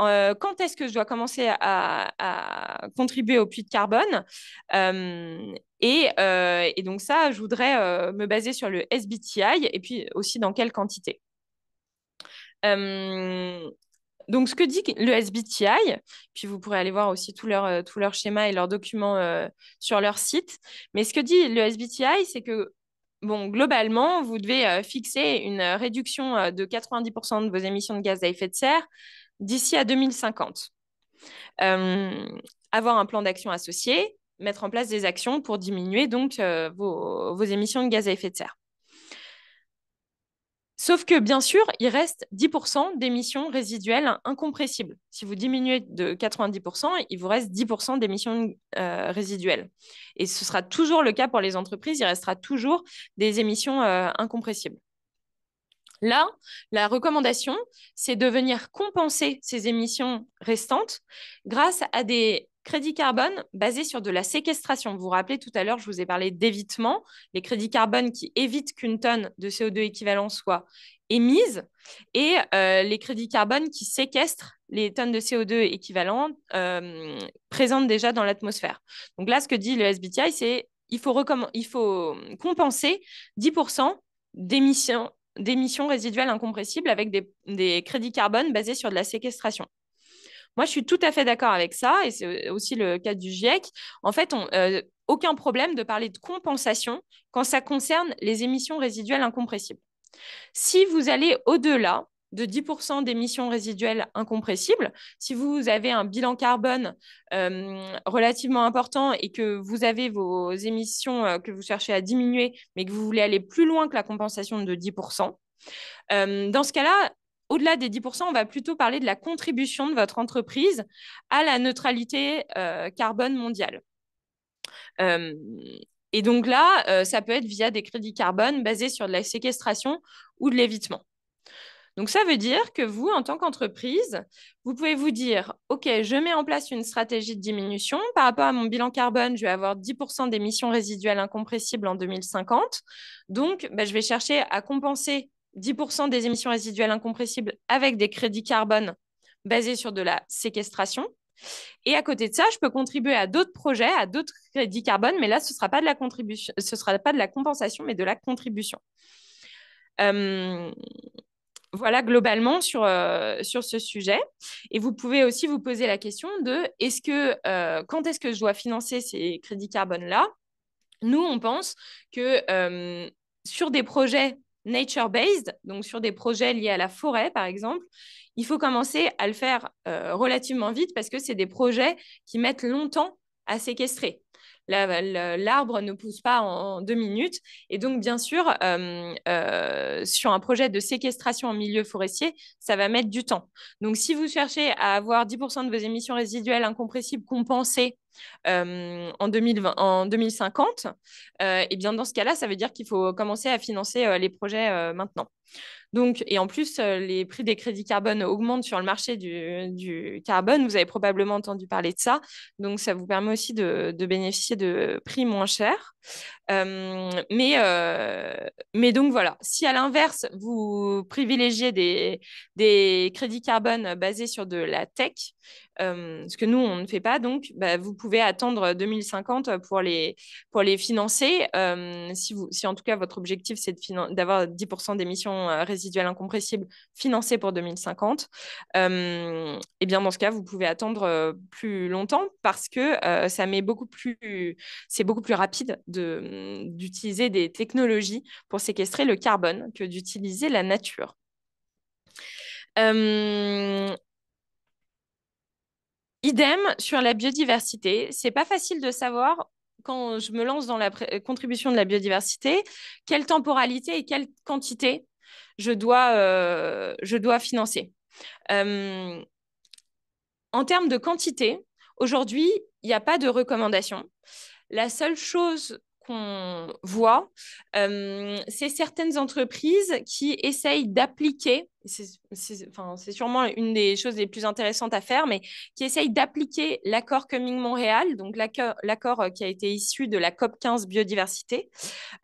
euh, quand est-ce que je dois commencer à, contribuer au puits de carbone euh, euh, et, donc ça, je voudrais me baser sur le SBTI et puis aussi dans quelle quantité. Donc, ce que dit le SBTI, puis vous pourrez aller voir aussi tous leur, euh, tous schéma et leurs documents euh, sur leur site, mais ce que dit le SBTI, c'est que, bon, globalement, vous devez euh, fixer une réduction de 90% de vos émissions de gaz à effet de serre d'ici à 2050. avoir un plan d'action associé, mettre en place des actions pour diminuer donc vos émissions de gaz à effet de serre. Sauf que, bien sûr, il reste 10% d'émissions résiduelles incompressibles. Si vous diminuez de 90%, il vous reste 10% d'émissions euh, résiduelles. Et ce sera toujours le cas pour les entreprises, il restera toujours des émissions euh, incompressibles. Là, la recommandation, c'est de venir compenser ces émissions restantes grâce à des Crédit carbone basé sur de la séquestration. Vous vous rappelez tout à l'heure, je vous ai parlé d'évitement, les crédits carbone qui évitent qu'une tonne de CO2 équivalent soit émise, et euh, les crédits carbone qui séquestrent les tonnes de CO2 équivalent euh, présentes déjà dans l'atmosphère. Donc là, ce que dit le SBTI, c'est il faut, faut compenser 10% d'émissions d'émissions résiduelles incompressibles avec des, des crédits carbone basés sur de la séquestration. Moi, je suis tout à fait d'accord avec ça, et c'est aussi le cas du GIEC. En fait, on, euh, aucun problème de parler de compensation quand ça concerne les émissions résiduelles incompressibles. Si vous allez au-delà de 10% d'émissions résiduelles incompressibles, si vous avez un bilan carbone euh, relativement important et que vous avez vos émissions euh, que vous cherchez à diminuer, mais que vous voulez aller plus loin que la compensation de 10%, dans ce cas-là, au-delà des 10%, on va plutôt parler de la contribution de votre entreprise à la neutralité euh, carbone mondiale. Euh, et donc là, euh, ça peut être via des crédits carbone basés sur de la séquestration ou de l'évitement. Donc ça veut dire que vous, en tant qu'entreprise, vous pouvez vous dire, OK, je mets en place une stratégie de diminution. Par rapport à mon bilan carbone, je vais avoir 10% d'émissions résiduelles incompressibles en 2050. Donc, bah, je vais chercher à compenser 10% des émissions résiduelles incompressibles avec des crédits carbone basés sur de la séquestration. Et à côté de ça, je peux contribuer à d'autres projets, à d'autres crédits carbone, mais là, ce ne sera, pas de la sera pas de la compensation, mais de la contribution. Euh, voilà globalement sur, euh, sur ce sujet. Et vous pouvez aussi vous poser la question de est-ce que, euh, quand est-ce que je dois financer ces crédits carbone-là Nous, on pense que sur des projets nature-based, donc sur des projets liés à la forêt, par exemple, il faut commencer à le faire euh, relativement vite parce que c'est des projets qui mettent longtemps à séquestrer. L'arbre ne pousse pas en, deux minutes. Et donc, bien sûr, euh, euh, sur un projet de séquestration en milieu forestier, ça va mettre du temps. Donc, si vous cherchez à avoir 10% de vos émissions résiduelles incompressibles compensées euh, en, 2020, en 2050, et euh, eh bien dans ce cas-là, ça veut dire qu'il faut commencer à financer euh, les projets maintenant. Donc, et en plus, les prix des crédits carbone augmentent sur le marché du, carbone. Vous avez probablement entendu parler de ça. Donc, ça vous permet aussi de, bénéficier de prix moins chers. mais, mais donc, voilà. Si à l'inverse, vous privilégiez des, des crédits carbone basés sur de la tech, euh, ce que nous, on ne fait pas. Donc, bah, vous pouvez attendre 2050 pour les, pour les financer. Euh, si, vous, si en tout cas votre objectif, c'est d'avoir 10% d'émissions euh, résiduelles incompressibles financées pour 2050, et eh bien dans ce cas, vous pouvez attendre plus longtemps parce que ça beaucoup plus, c'est beaucoup plus rapide d'utiliser des technologies pour séquestrer le carbone que d'utiliser la nature. Euh, Idem sur la biodiversité. C'est pas facile de savoir quand je me lance dans la contribution de la biodiversité quelle temporalité et quelle quantité je dois, euh, je dois financer. Euh, en termes de quantité, aujourd'hui, il n'y a pas de recommandation. La seule chose qu'on voit, euh, c'est certaines entreprises qui essayent d'appliquer, c'est sûrement une des choses les plus intéressantes à faire, mais qui essayent d'appliquer l'accord Coming Montréal, donc l'accord euh, qui a été issu de la COP15 biodiversité,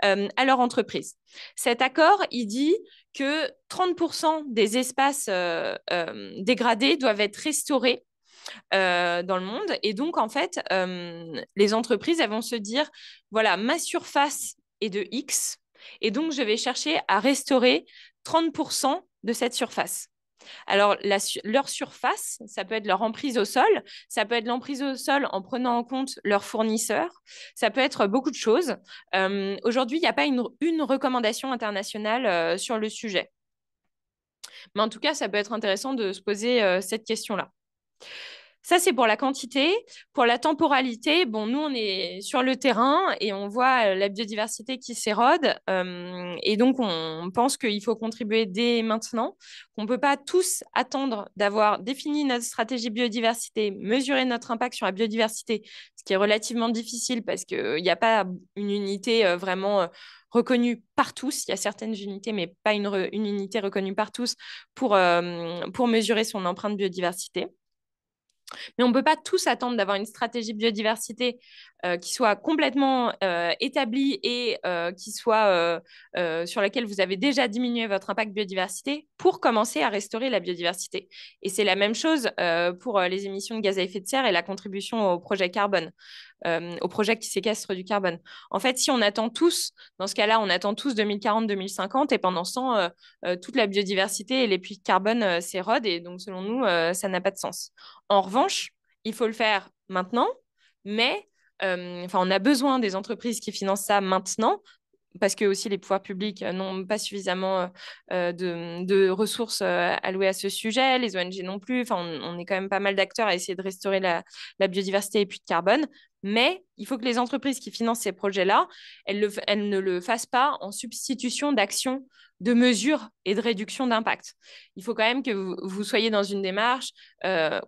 euh, à leur entreprise. Cet accord, il dit que 30% des espaces dégradés doivent être restaurés euh, dans le monde. Et donc, en fait, euh, les entreprises, elles vont se dire, voilà, ma surface est de X, et donc je vais chercher à restaurer 30% de cette surface. Alors, leur surface, ça peut être leur emprise au sol, ça peut être l'emprise au sol en prenant en compte leurs fournisseurs, ça peut être beaucoup de choses. Euh, aujourd'hui, il n'y a pas une, recommandation internationale sur le sujet. Mais en tout cas, ça peut être intéressant de se poser cette question-là. Ça, c'est pour la quantité. Pour la temporalité, bon, nous, on est sur le terrain et on voit euh, la biodiversité qui s'érode. Euh, et donc, on pense qu'il faut contribuer dès maintenant, qu'on ne peut pas tous attendre d'avoir défini notre stratégie biodiversité, mesurer notre impact sur la biodiversité, ce qui est relativement difficile parce qu'il euh, n'y a pas une unité vraiment reconnue par tous. Il y a certaines unités, mais pas une, unité reconnue par tous pour, pour mesurer son empreinte biodiversité. Mais on ne peut pas tous attendre d'avoir une stratégie biodiversité euh, qui soit complètement euh, établie et euh, qui soit sur laquelle vous avez déjà diminué votre impact biodiversité pour commencer à restaurer la biodiversité. Et c'est la même chose pour les émissions de gaz à effet de serre et la contribution au projet carbone. Euh, au projet qui séquestre du carbone. En fait, si on attend tous, dans ce cas-là, on attend tous 2040-2050 et pendant ce temps, euh, euh, toute la biodiversité et les puits de carbone s'érodent et donc, selon nous, ça n'a pas de sens. En revanche, il faut le faire maintenant, mais on a besoin des entreprises qui financent ça maintenant parce que aussi les pouvoirs publics euh, n'ont pas suffisamment euh, de, ressources euh, allouées à ce sujet, les ONG non plus. Enfin, on, est quand même pas mal d'acteurs à essayer de restaurer la, biodiversité et puis de carbone. Mais il faut que les entreprises qui financent ces projets-là, elles, ne le fassent pas en substitution d'actions de mesures et de réduction d'impact. Il faut quand même que vous, soyez dans une démarche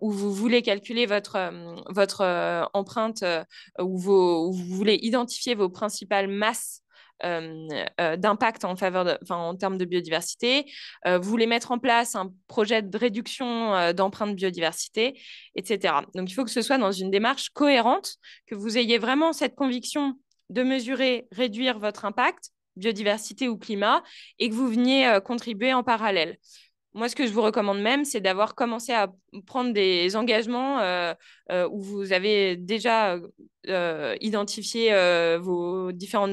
où vous voulez calculer votre, votre empreinte, où vous voulez identifier vos principales masses euh, euh, d'impact en faveur, en termes de biodiversité. Euh, vous voulez mettre en place un projet de réduction d'empreintes de biodiversité, etc. Donc il faut que ce soit dans une démarche cohérente, que vous ayez vraiment cette conviction de mesurer, réduire votre impact biodiversité ou climat, et que vous veniez contribuer en parallèle. Moi, ce que je vous recommande même, c'est d'avoir commencé à prendre des engagements euh, euh, où vous avez déjà euh, identifié vos, différentes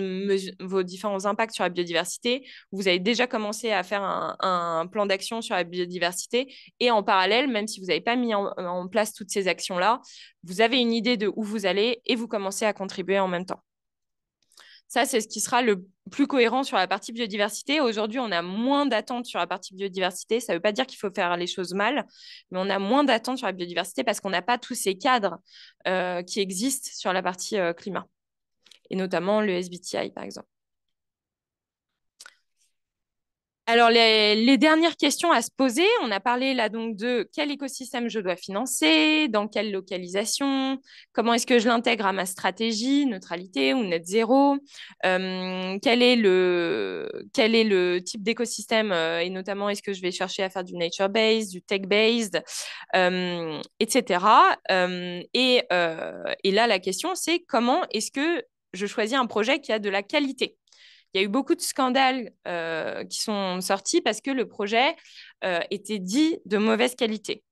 vos différents impacts sur la biodiversité, où vous avez déjà commencé à faire un, plan d'action sur la biodiversité, et en parallèle, même si vous n'avez pas mis en place toutes ces actions-là, vous avez une idée de où vous allez et vous commencez à contribuer en même temps. Ça, c'est ce qui sera le plus cohérent sur la partie biodiversité. Aujourd'hui, on a moins d'attentes sur la partie biodiversité. Ça ne veut pas dire qu'il faut faire les choses mal, mais on a moins d'attentes sur la biodiversité parce qu'on n'a pas tous ces cadres euh, qui existent sur la partie euh, climat, et notamment le SBTI, par exemple. Alors, les, dernières questions à se poser, on a parlé là donc de quel écosystème je dois financer, dans quelle localisation, comment est-ce que je l'intègre à ma stratégie, neutralité ou net zéro, euh, quel, est le, quel est le type d'écosystème euh, et notamment est-ce que je vais chercher à faire du nature-based, du tech-based, euh, etc. et là, la question, c'est comment est-ce que je choisis un projet qui a de la qualité il y a eu beaucoup de scandales euh, qui sont sortis parce que le projet euh, était dit de mauvaise qualité.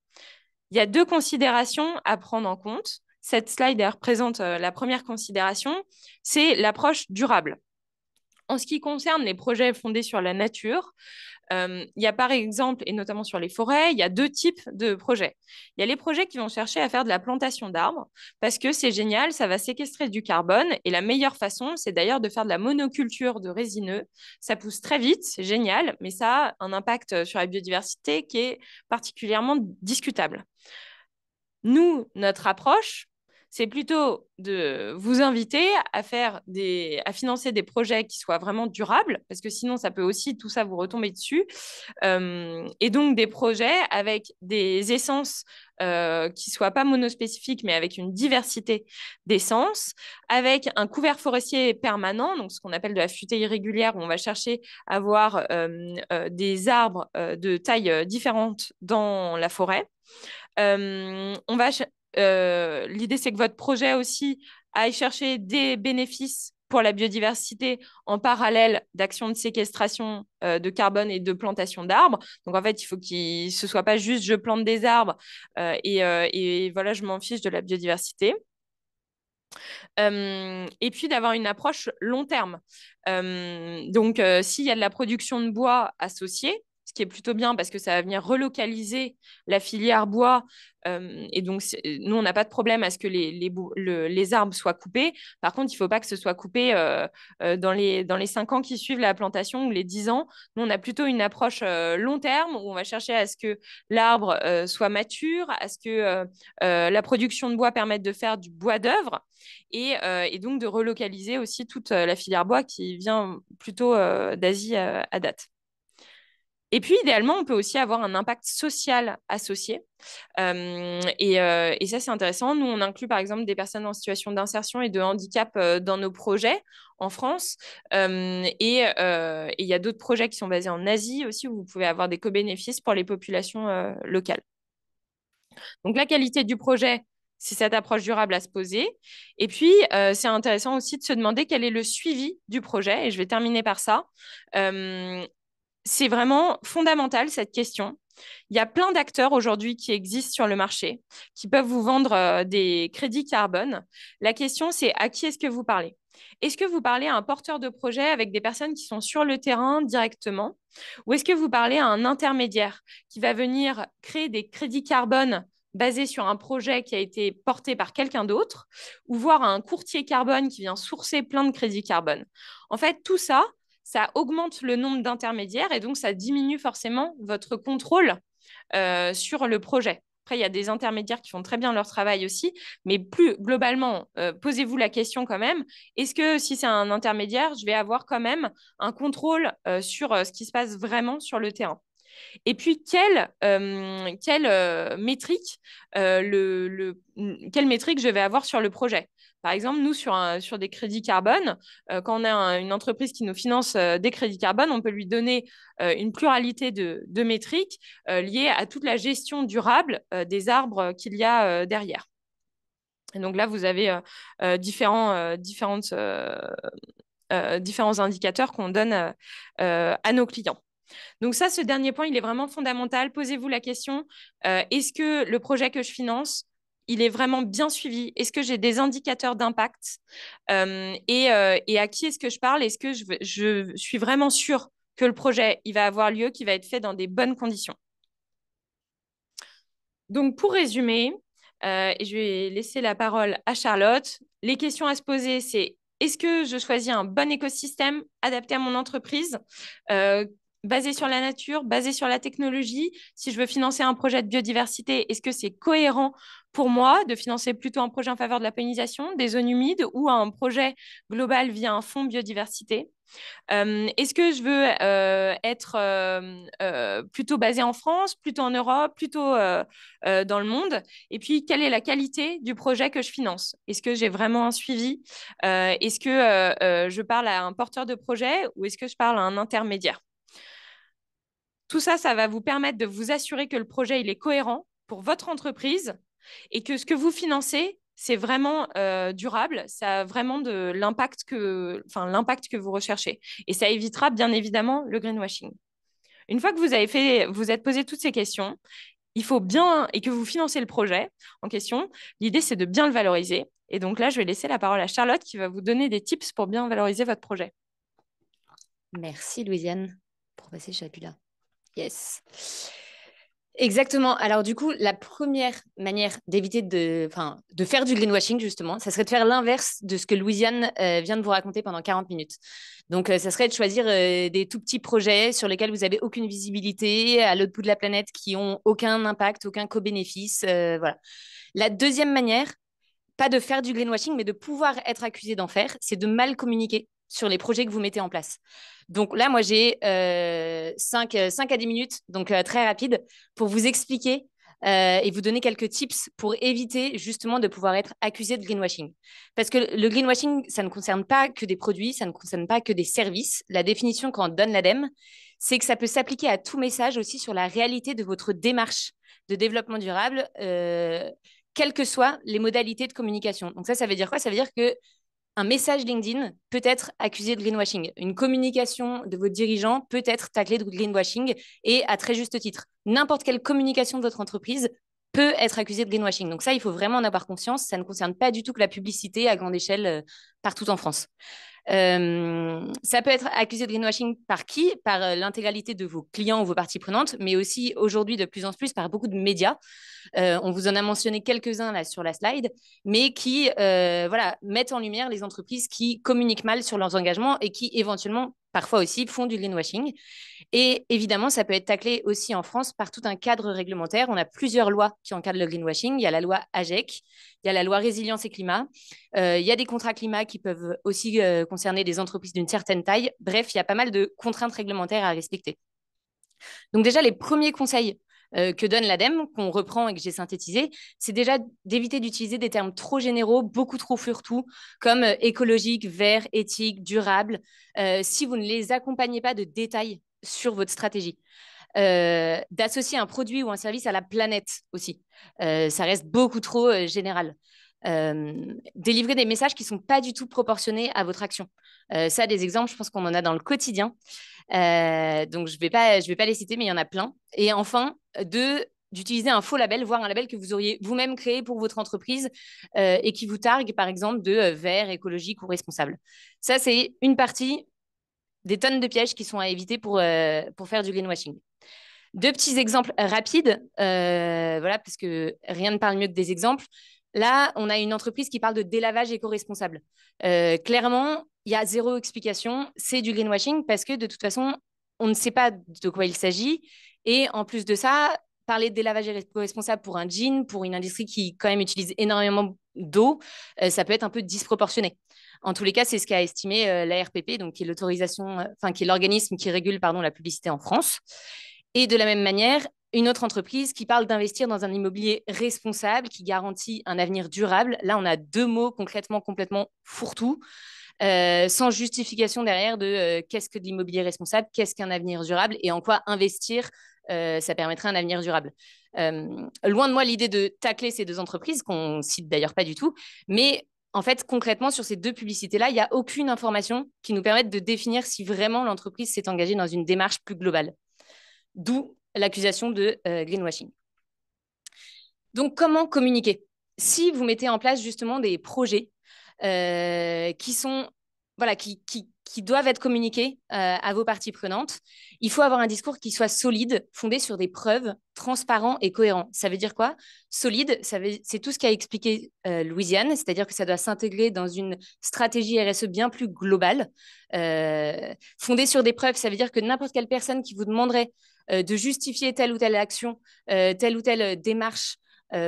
Il y a deux considérations à prendre en compte. Cette slide représente euh, la première considération, c'est l'approche durable. En ce qui concerne les projets fondés sur la nature, euh, il y a par exemple, et notamment sur les forêts, il y a deux types de projets. Il y a les projets qui vont chercher à faire de la plantation d'arbres parce que c'est génial, ça va séquestrer du carbone. Et la meilleure façon, c'est d'ailleurs de faire de la monoculture de résineux. Ça pousse très vite, c'est génial, mais ça a un impact sur la biodiversité qui est particulièrement discutable. Nous, notre approche, c'est plutôt de vous inviter à faire des, à financer des projets qui soient vraiment durables, parce que sinon ça peut aussi tout ça vous retomber dessus, euh, et donc des projets avec des essences euh, qui soient pas monospécifiques, mais avec une diversité d'essences, avec un couvert forestier permanent, donc ce qu'on appelle de la futée irrégulière, où on va chercher à avoir euh, euh, des arbres de tailles différentes dans la forêt. on va euh, l'idée, c'est que votre projet aussi aille chercher des bénéfices pour la biodiversité en parallèle d'actions de séquestration euh, de carbone et de plantation d'arbres. Donc en fait, il faut qu'il ce soit pas juste je plante des arbres euh, et, et, voilà, je m'en fiche de la biodiversité. et puis d'avoir une approche long terme. donc, s'il y a de la production de bois associée, ce qui est plutôt bien parce que ça va venir relocaliser la filière bois. Euh, et donc, euh, nous, on n'a pas de problème à ce que les, les, les arbres soient coupés. Par contre, il ne faut pas que ce soit coupé euh, dans, les, dans les 5 ans qui suivent la plantation ou les 10 ans. Nous, on a plutôt une approche long terme où on va chercher à ce que l'arbre soit mature, à ce que la production de bois permette de faire du bois d'œuvre et, donc de relocaliser aussi toute la filière bois qui vient plutôt d'Asie à date. Et puis, idéalement, on peut aussi avoir un impact social associé. Euh, euh, et, ça, c'est intéressant. Nous, on inclut par exemple des personnes en situation d'insertion et de handicap euh, dans nos projets en France. et il y a d'autres projets qui sont basés en Asie aussi, où vous pouvez avoir des co-bénéfices pour les populations locales. Donc, la qualité du projet, c'est cette approche durable à se poser. Et puis, c'est intéressant aussi de se demander quel est le suivi du projet. Et je vais terminer par ça c'est vraiment fondamental cette question. Il y a plein d'acteurs aujourd'hui qui existent sur le marché, qui peuvent vous vendre euh, des crédits carbone. La question, c'est à qui est-ce que vous parlez Est-ce que vous parlez à un porteur de projet avec des personnes qui sont sur le terrain directement Ou est-ce que vous parlez à un intermédiaire qui va venir créer des crédits carbone basés sur un projet qui a été porté par quelqu'un d'autre, ou voir un courtier carbone qui vient sourcer plein de crédits carbone. En fait, tout ça, ça augmente le nombre d'intermédiaires et donc ça diminue forcément votre contrôle euh, sur le projet. Après, il y a des intermédiaires qui font très bien leur travail aussi, mais plus globalement, euh, posez-vous la question quand même, est-ce que si c'est un intermédiaire, je vais avoir quand même un contrôle euh, sur ce qui se passe vraiment sur le terrain et puis, quelle, euh, euh, métrique, euh, quelle métrique je vais avoir sur le projet par exemple, nous, sur, des crédits carbone, quand on a une entreprise qui nous finance des crédits carbone, on peut lui donner une pluralité de, métriques liées à toute la gestion durable des arbres qu'il y a derrière. Et donc là, vous avez différents indicateurs qu'on donne à nos clients. Donc ça, ce dernier point, il est vraiment fondamental. Posez-vous la question, euh, est-ce que le projet que je finance, il est vraiment bien suivi Est-ce que j'ai des indicateurs d'impact euh, euh, et, à qui est-ce que je parle Est-ce que je, suis vraiment sûre que le projet, il va avoir lieu, qu'il va être fait dans des bonnes conditions Donc, pour résumer, je vais laisser la parole à Charlotte. Les questions à se poser, c'est est-ce que je choisis un bon écosystème adapté à mon entreprise basé sur la nature, basé sur la technologie. Si je veux financer un projet de biodiversité, est-ce que c'est cohérent pour moi de financer plutôt un projet en faveur de la pollinisation, des zones humides ou un projet global via un fonds biodiversité euh, Est-ce que je veux euh, être euh, plutôt basé en France, plutôt en Europe, plutôt dans le monde Et puis, quelle est la qualité du projet que je finance Est-ce que j'ai vraiment un suivi Est-ce que je parle à un porteur de projet ou est-ce que je parle à un intermédiaire tout ça, ça va vous permettre de vous assurer que le projet il est cohérent pour votre entreprise et que ce que vous financez, c'est vraiment euh, durable, ça a vraiment de l'impact que, enfin, l'impact que vous recherchez. Et ça évitera bien évidemment le greenwashing. Une fois que vous avez fait, vous êtes posé toutes ces questions, il faut bien et que vous financez le projet en question. L'idée, c'est de bien le valoriser. Et donc là, je vais laisser la parole à Charlotte qui va vous donner des tips pour bien valoriser votre projet. Merci Louisiane pour passer chez Yes. Exactement. Alors du coup, la première manière d'éviter de, de faire du greenwashing, justement, ça serait de faire l'inverse de ce que Louisiane euh, vient de vous raconter pendant 40 minutes. Donc, euh, ça serait de choisir euh, des tout petits projets sur lesquels vous n'avez aucune visibilité, à l'autre bout de la planète, qui ont aucun impact, aucun co-bénéfice. voilà. La deuxième manière, pas de faire du greenwashing, mais de pouvoir être accusé d'en faire, c'est de mal communiquer sur les projets que vous mettez en place. Donc là, moi, j'ai 5, euh, 5, euh, à 10 minutes, donc euh, très rapide, pour vous expliquer et vous donner quelques tips pour éviter justement de pouvoir être accusé de greenwashing. Parce que le greenwashing, ça ne concerne pas que des produits, ça ne concerne pas que des services. La définition qu'en donne l'ADEME, c'est que ça peut s'appliquer à tout message aussi sur la réalité de votre démarche de développement durable. quelles que soient les modalités de communication. Donc ça, ça veut dire quoi Ça veut dire que un message LinkedIn peut être accusé de greenwashing. Une communication de votre dirigeant peut être taclée de greenwashing et à très juste titre. N'importe quelle communication de votre entreprise peut être accusée de greenwashing. Donc ça, il faut vraiment en avoir conscience. Ça ne concerne pas du tout que la publicité à grande échelle euh, partout en France. Euh, ça peut être accusé de greenwashing par qui Par euh, l'intégralité de vos clients ou vos parties prenantes, mais aussi aujourd'hui de plus en plus par beaucoup de médias. Euh, on vous en a mentionné quelques-uns là sur la slide, mais qui voilà, mettent en lumière les entreprises qui communiquent mal sur leurs engagements et qui éventuellement parfois aussi font du greenwashing. Et évidemment, ça peut être taclé aussi en France par tout un cadre réglementaire. On a plusieurs lois qui encadrent le greenwashing. Il y a la loi AGEC, il y a la loi résilience et climat, euh, il y a des contrats climat qui peuvent aussi euh, concerner des entreprises d'une certaine taille. Bref, il y a pas mal de contraintes réglementaires à respecter. Donc déjà, les premiers conseils euh, que donne l'ADEME, qu'on reprend et que j'ai synthétisé, c'est déjà d'éviter d'utiliser des termes trop généraux, beaucoup trop furtous, comme euh, écologique, vert, éthique, durable, euh, si vous ne les accompagnez pas de détails sur votre stratégie. d'associer un produit ou un service à la planète aussi. ça reste beaucoup trop général. délivrer des messages qui ne sont pas du tout proportionnés à votre action. ça, des exemples, je pense qu'on en a dans le quotidien. donc, je ne vais, vais pas les citer, mais il y en a plein. Et enfin, d'utiliser un faux label, voire un label que vous auriez vous-même créé pour votre entreprise euh, et qui vous targue, par exemple, de euh, vert, écologique ou responsable. Ça, c'est une partie des tonnes de pièges qui sont à éviter pour, euh, faire du greenwashing. Deux petits exemples rapides, voilà, parce que rien ne parle mieux que des exemples. Là, on a une entreprise qui parle de délavage éco-responsable. clairement, il y a zéro explication, c'est du greenwashing parce que de toute façon, on ne sait pas de quoi il s'agit et en plus de ça, parler de délavage responsable pour un jean, pour une industrie qui quand même utilise énormément d'eau, euh, ça peut être un peu disproportionné. En tous les cas, c'est ce qu'a estimé euh, la l'ARPP, donc qui est l'autorisation, euh, enfin qui est l'organisme qui régule pardon la publicité en France. Et de la même manière, une autre entreprise qui parle d'investir dans un immobilier responsable qui garantit un avenir durable. Là, on a deux mots concrètement complètement fourre-tout. sans justification derrière de qu'est-ce que de l'immobilier responsable, qu'est-ce qu'un avenir durable et en quoi investir euh, ça permettrait un avenir durable. Euh, loin de moi l'idée de tacler ces deux entreprises, qu'on cite d'ailleurs pas du tout, mais en fait, concrètement, sur ces deux publicités-là, il n'y a aucune information qui nous permette de définir si vraiment l'entreprise s'est engagée dans une démarche plus globale. D'où l'accusation de euh, greenwashing. Donc, comment communiquer Si vous mettez en place justement des projets qui sont, voilà, qui, qui, qui doivent être communiqués euh, à vos parties prenantes. Il faut avoir un discours qui soit solide, fondé sur des preuves, transparent et cohérent. Ça veut dire quoi Solide, c'est tout ce qu'a expliqué euh, Louisiane, c'est-à-dire que ça doit s'intégrer dans une stratégie RSE bien plus globale. Euh, fondée fondé sur des preuves, ça veut dire que n'importe quelle personne qui vous demanderait de justifier telle ou telle action, telle ou telle démarche,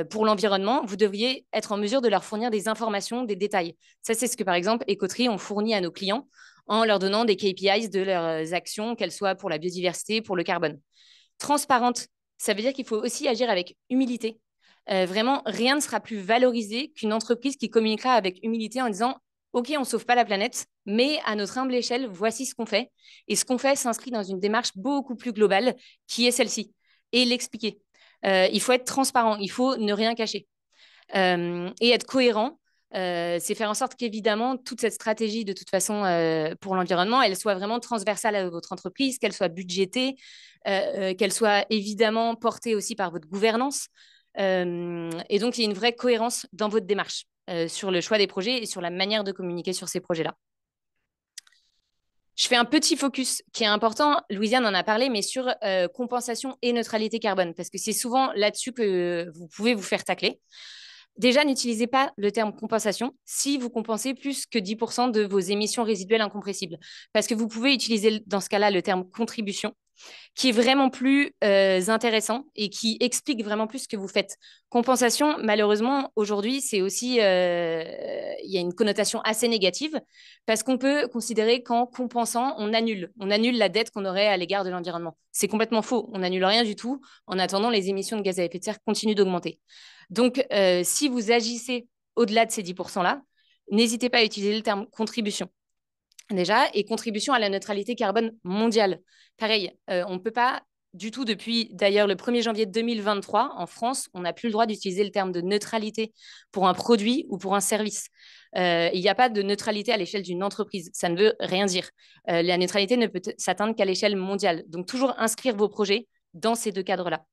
pour l'environnement, vous devriez être en mesure de leur fournir des informations, des détails. Ça, c'est ce que, par exemple, Ecotry on fournit à nos clients en leur donnant des KPIs de leurs euh, actions, qu'elles soient pour la biodiversité, pour le carbone. Transparente, ça veut dire qu'il faut aussi agir avec humilité. Euh, vraiment, rien ne sera plus valorisé qu'une entreprise qui communiquera avec humilité en disant OK, on ne sauve pas la planète, mais à notre humble échelle, voici ce qu'on fait. Et ce qu'on fait s'inscrit dans une démarche beaucoup plus globale qui est celle-ci. Et l'expliquer. Euh, il faut être transparent, il faut ne rien cacher. et être cohérent euh, c'est faire en sorte qu'évidemment, toute cette stratégie, de toute façon, euh, pour l'environnement, elle soit vraiment transversale à votre entreprise, qu'elle soit budgétée, euh, qu'elle soit évidemment portée aussi par votre gouvernance. et donc, il y a une vraie cohérence dans votre démarche sur le choix des projets et sur la manière de communiquer sur ces projets-là. Je fais un petit focus qui est important, Louisiane en a parlé, mais sur compensation et neutralité carbone, parce que c'est souvent là-dessus que vous pouvez vous faire tacler. Déjà, n'utilisez pas le terme compensation si vous compensez plus que 10% de vos émissions résiduelles incompressibles, parce que vous pouvez utiliser dans ce cas-là le terme contribution, qui est vraiment plus euh, intéressant et qui explique vraiment plus ce que vous faites. Compensation, malheureusement, aujourd'hui, c'est aussi, euh, il y a une connotation assez négative, parce qu'on peut considérer qu'en compensant, on annule, on annule la dette qu'on aurait à l'égard de l'environnement. C'est complètement faux, on n'annule rien du tout, en attendant, les émissions de gaz à effet de serre continuent d'augmenter. Donc, euh, si vous agissez au-delà de ces 10%-là, n'hésitez pas à utiliser le terme contribution déjà, et contribution à la neutralité carbone mondiale. Pareil, euh, on ne peut pas du tout depuis d'ailleurs le 1er janvier 2023 en France, on n'a plus le droit d'utiliser le terme de neutralité pour un produit ou pour un service. Euh, il n'y a pas de neutralité à l'échelle d'une entreprise, ça ne veut rien dire. la neutralité ne peut s'atteindre qu'à l'échelle mondiale. Donc toujours inscrire vos projets dans ces deux cadres-là.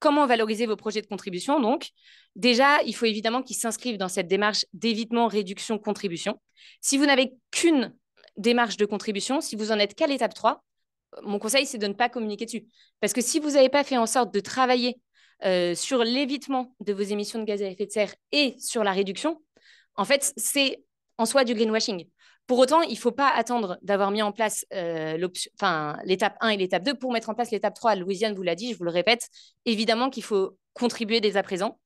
Comment valoriser vos projets de contribution Donc, déjà, il faut évidemment qu'ils s'inscrivent dans cette démarche d'évitement, réduction, contribution. Si vous n'avez qu'une démarche de contribution, si vous en êtes qu'à l'étape 3, mon conseil, c'est de ne pas communiquer dessus. Parce que si vous n'avez pas fait en sorte de travailler euh, sur l'évitement de vos émissions de gaz à effet de serre et sur la réduction, en fait, c'est en soi du greenwashing. Pour autant, il ne faut pas attendre d'avoir mis en place euh, l'étape 1 et l'étape 2 pour mettre en place l'étape 3. Louisiane vous l'a dit, je vous le répète, évidemment qu'il faut contribuer dès à présent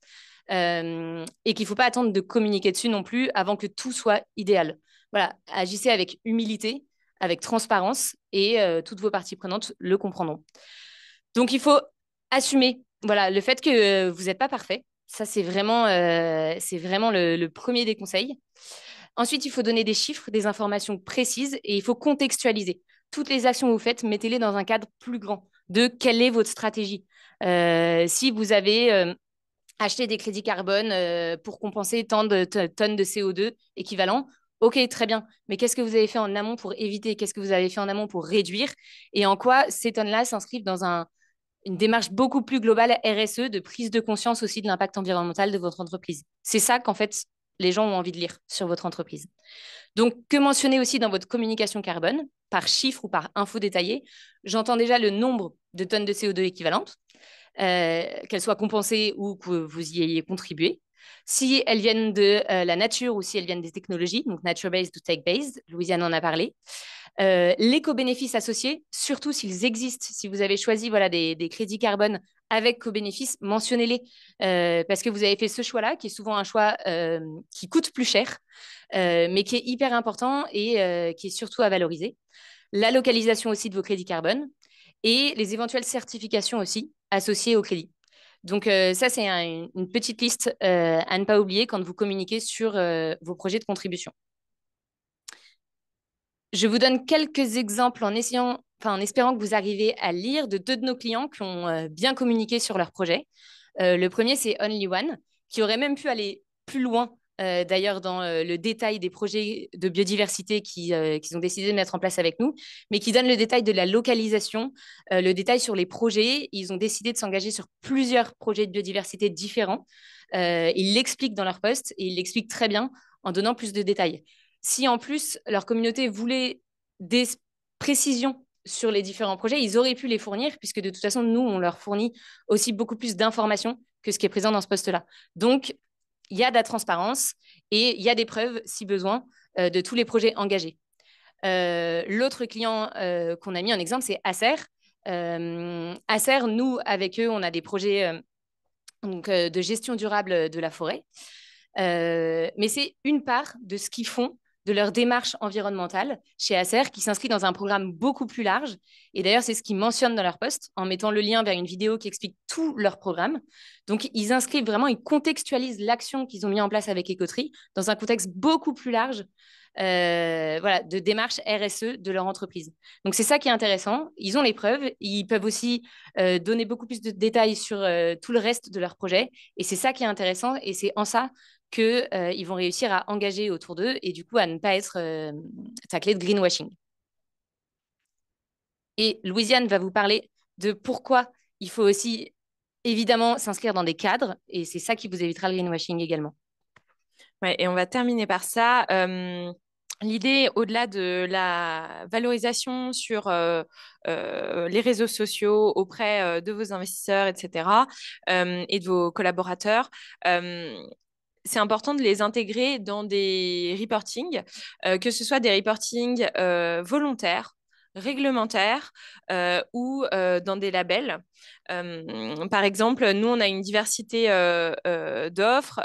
euh, et qu'il ne faut pas attendre de communiquer dessus non plus avant que tout soit idéal. Voilà, agissez avec humilité, avec transparence et euh, toutes vos parties prenantes le comprendront. Donc il faut assumer voilà, le fait que vous n'êtes pas parfait. Ça, c'est vraiment, vraiment le, premier des conseils. Ensuite, il faut donner des chiffres, des informations précises et il faut contextualiser. Toutes les actions que vous faites, mettez-les dans un cadre plus grand de quelle est votre stratégie. Euh, si vous avez euh, acheté des crédits carbone euh, pour compenser tant de tonnes de CO2 équivalent, ok, très bien, mais qu'est-ce que vous avez fait en amont pour éviter Qu'est-ce que vous avez fait en amont pour réduire Et en quoi ces tonnes-là s'inscrivent dans une démarche beaucoup plus globale RSE de prise de conscience aussi de l'impact environnemental de votre entreprise. C'est ça qu'en fait les gens ont envie de lire sur votre entreprise. Donc, que mentionner aussi dans votre communication carbone, par chiffre ou par info détaillée J'entends déjà le nombre de tonnes de CO2 équivalentes, euh, qu'elles soient compensées ou que vous y ayez contribué si elles viennent de euh, la nature ou si elles viennent des technologies, donc nature-based ou tech-based, Louisiane en a parlé. Euh, les co-bénéfices associés, surtout s'ils existent, si vous avez choisi voilà, des, crédits carbone avec co-bénéfices, mentionnez-les, euh, parce que vous avez fait ce choix-là, qui est souvent un choix qui coûte plus cher, mais qui est hyper important et qui est surtout à valoriser. La localisation aussi de vos crédits carbone et les éventuelles certifications aussi associées au crédits. Donc euh, ça, c'est une petite liste euh, à ne pas oublier quand vous communiquez sur euh, vos projets de contribution. Je vous donne quelques exemples en, essayant, en espérant que vous arrivez à lire de deux de nos clients qui ont bien communiqué sur leur projet. le premier, c'est Only One, qui aurait même pu aller plus loin euh, d'ailleurs dans euh, le détail des projets de biodiversité euh, qu'ils ont décidé de mettre en place avec nous, mais qui donnent le détail de la localisation, le détail sur les projets. Ils ont décidé de s'engager sur plusieurs projets de biodiversité différents. ils l'expliquent dans leur poste et ils l'expliquent très bien en donnant plus de détails. Si en plus leur communauté voulait des précisions sur les différents projets, ils auraient pu les fournir, puisque de toute façon, nous, on leur fournit aussi beaucoup plus d'informations que ce qui est présent dans ce poste-là. Donc, il y a de la transparence et il y a des preuves, si besoin, euh, de tous les projets engagés. Euh, l'autre client euh, qu'on a mis en exemple, c'est Acer. Acer, nous, avec eux, on a des projets de gestion durable de la forêt. mais c'est une part de ce qu'ils font de leur démarche environnementale chez ACER, qui s'inscrit dans un programme beaucoup plus large. Et d'ailleurs, c'est ce qu'ils mentionnent dans leur poste, en mettant le lien vers une vidéo qui explique tout leur programme. Donc, ils inscrivent vraiment, ils contextualisent l'action qu'ils ont mis en place avec écoterie dans un contexte beaucoup plus large euh, voilà, de démarche RSE de leur entreprise. Donc, c'est ça qui est intéressant. Ils ont les preuves. Ils peuvent aussi euh, donner beaucoup plus de détails sur euh, tout le reste de leur projet. Et c'est ça qui est intéressant. Et c'est en ça qu'ils euh, vont réussir à engager autour d'eux et du coup à ne pas être euh, taclés de greenwashing. Et Louisiane va vous parler de pourquoi il faut aussi évidemment s'inscrire dans des cadres et c'est ça qui vous évitera le greenwashing également. Ouais, et on va terminer par ça. Euh, l'idée, au-delà de la valorisation sur euh, les réseaux sociaux auprès de vos investisseurs, etc., et de vos collaborateurs, c'est important de les intégrer dans des reportings, euh, que ce soit des reportings euh, volontaires, réglementaires euh, ou dans des labels. par exemple, nous, on a une diversité d'offres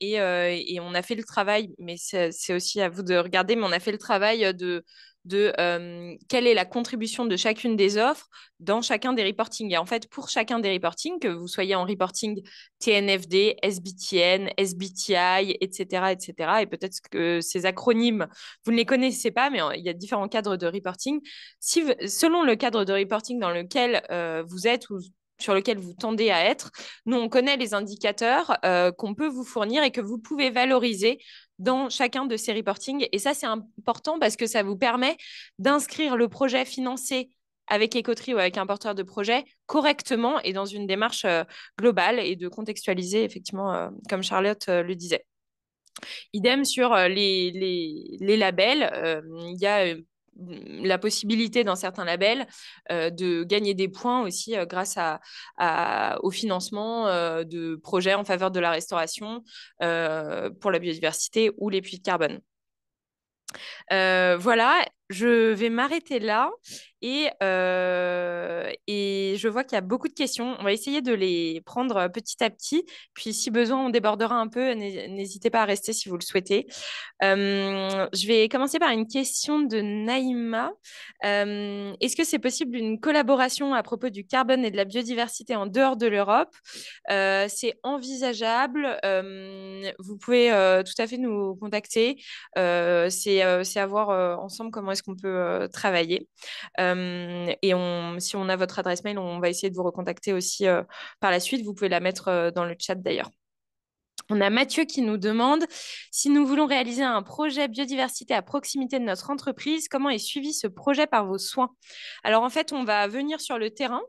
et, on a fait le travail, mais c'est aussi à vous de regarder, mais on a fait le travail de de euh, quelle est la contribution de chacune des offres dans chacun des reportings. Et en fait, pour chacun des reportings, que vous soyez en reporting TNFD, SBTN, SBTI, etc., etc., et peut-être que ces acronymes, vous ne les connaissez pas, mais il y a différents cadres de reporting. Si, selon le cadre de reporting dans lequel euh, vous êtes ou sur lequel vous tendez à être. Nous, on connaît les indicateurs euh, qu'on peut vous fournir et que vous pouvez valoriser dans chacun de ces reportings. Et ça, c'est important parce que ça vous permet d'inscrire le projet financé avec Ecotri ou avec un porteur de projet correctement et dans une démarche euh, globale et de contextualiser, effectivement, euh, comme Charlotte le disait. Idem sur les, les, les labels. Il y a la possibilité dans certains labels euh, de gagner des points aussi euh, grâce au financement euh, de projets en faveur de la restauration pour la biodiversité ou les puits de carbone. voilà, je vais m'arrêter là et, euh, et je vois qu'il y a beaucoup de questions. On va essayer de les prendre euh, petit à petit. Puis si besoin, on débordera un peu. N'hésitez pas à rester si vous le souhaitez. Euh, je vais commencer par une question de Naïma. Est-ce que c'est possible une collaboration à propos du carbone et de la biodiversité en dehors de l'Europe C'est envisageable. vous pouvez tout à fait nous contacter. c'est à voir ensemble comment qu'on peut euh, travailler. et si on a votre adresse mail, on va essayer de vous recontacter aussi euh, par la suite. Vous pouvez la mettre euh, dans le chat d'ailleurs. On a Mathieu qui nous demande si nous voulons réaliser un projet biodiversité à proximité de notre entreprise, comment est suivi ce projet par vos soins Alors en fait, on va venir sur le terrain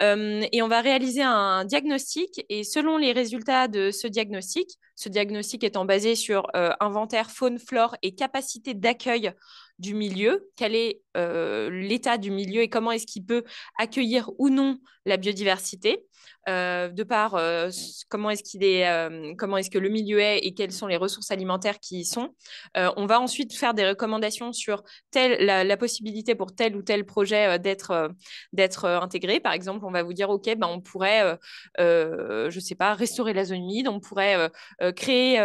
et on va réaliser un diagnostic et selon les résultats de ce diagnostic, ce diagnostic étant basé sur inventaire faune, flore et capacité d'accueil du milieu, quel est euh, l'état du milieu et comment est-ce qu'il peut accueillir ou non la biodiversité. Euh, de par euh, comment est-ce qu'il est, euh, comment est-ce que le milieu est et quelles sont les ressources alimentaires qui y sont. on va ensuite faire des recommandations sur telle, la, possibilité pour tel ou tel projet d'être d'être intégré. Par exemple, on va vous dire, ok, ben on pourrait, je sais pas, restaurer la zone humide, on pourrait créer,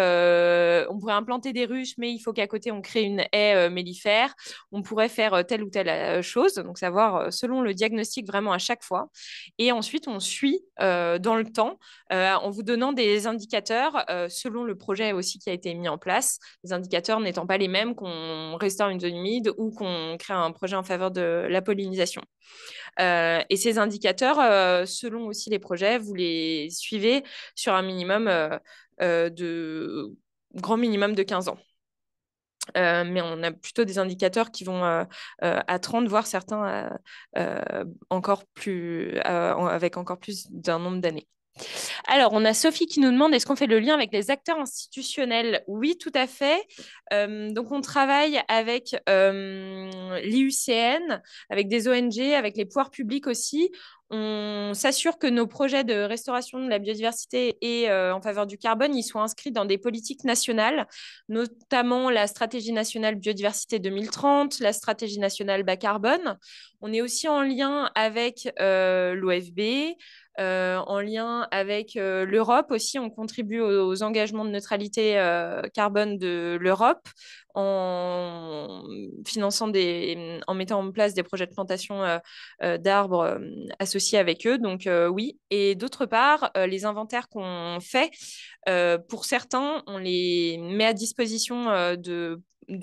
on pourrait implanter des ruches, mais il faut qu'à côté on crée une haie mellifère. On pourrait faire telle ou telle chose, donc savoir selon le diagnostic vraiment à chaque fois. Et ensuite, on suit euh, dans le temps euh, en vous donnant des indicateurs euh, selon le projet aussi qui a été mis en place, les indicateurs n'étant pas les mêmes qu'on restaure une zone humide ou qu'on crée un projet en faveur de la pollinisation. et ces indicateurs, selon aussi les projets, vous les suivez sur un minimum de grand minimum de 15 ans. Euh, mais on a plutôt des indicateurs qui vont euh, euh, à 30, voire certains encore plus, avec encore plus d'un nombre d'années. Alors, on a Sophie qui nous demande est-ce qu'on fait le lien avec les acteurs institutionnels Oui, tout à fait. Euh, donc, on travaille avec euh, l'IUCN, avec des ONG, avec les pouvoirs publics aussi. On s'assure que nos projets de restauration de la biodiversité et euh, en faveur du carbone, y soient inscrits dans des politiques nationales, notamment la stratégie nationale biodiversité 2030, la stratégie nationale bas carbone. On est aussi en lien avec l'OFB, euh, en lien avec euh, l'Europe aussi. On contribue aux, engagements de neutralité euh, carbone de l'Europe en finançant des, mm, en mettant en place des projets de plantation d'arbres associés avec eux. Donc oui. Et d'autre part, les inventaires qu'on fait, pour certains, on les met à disposition de Mmh,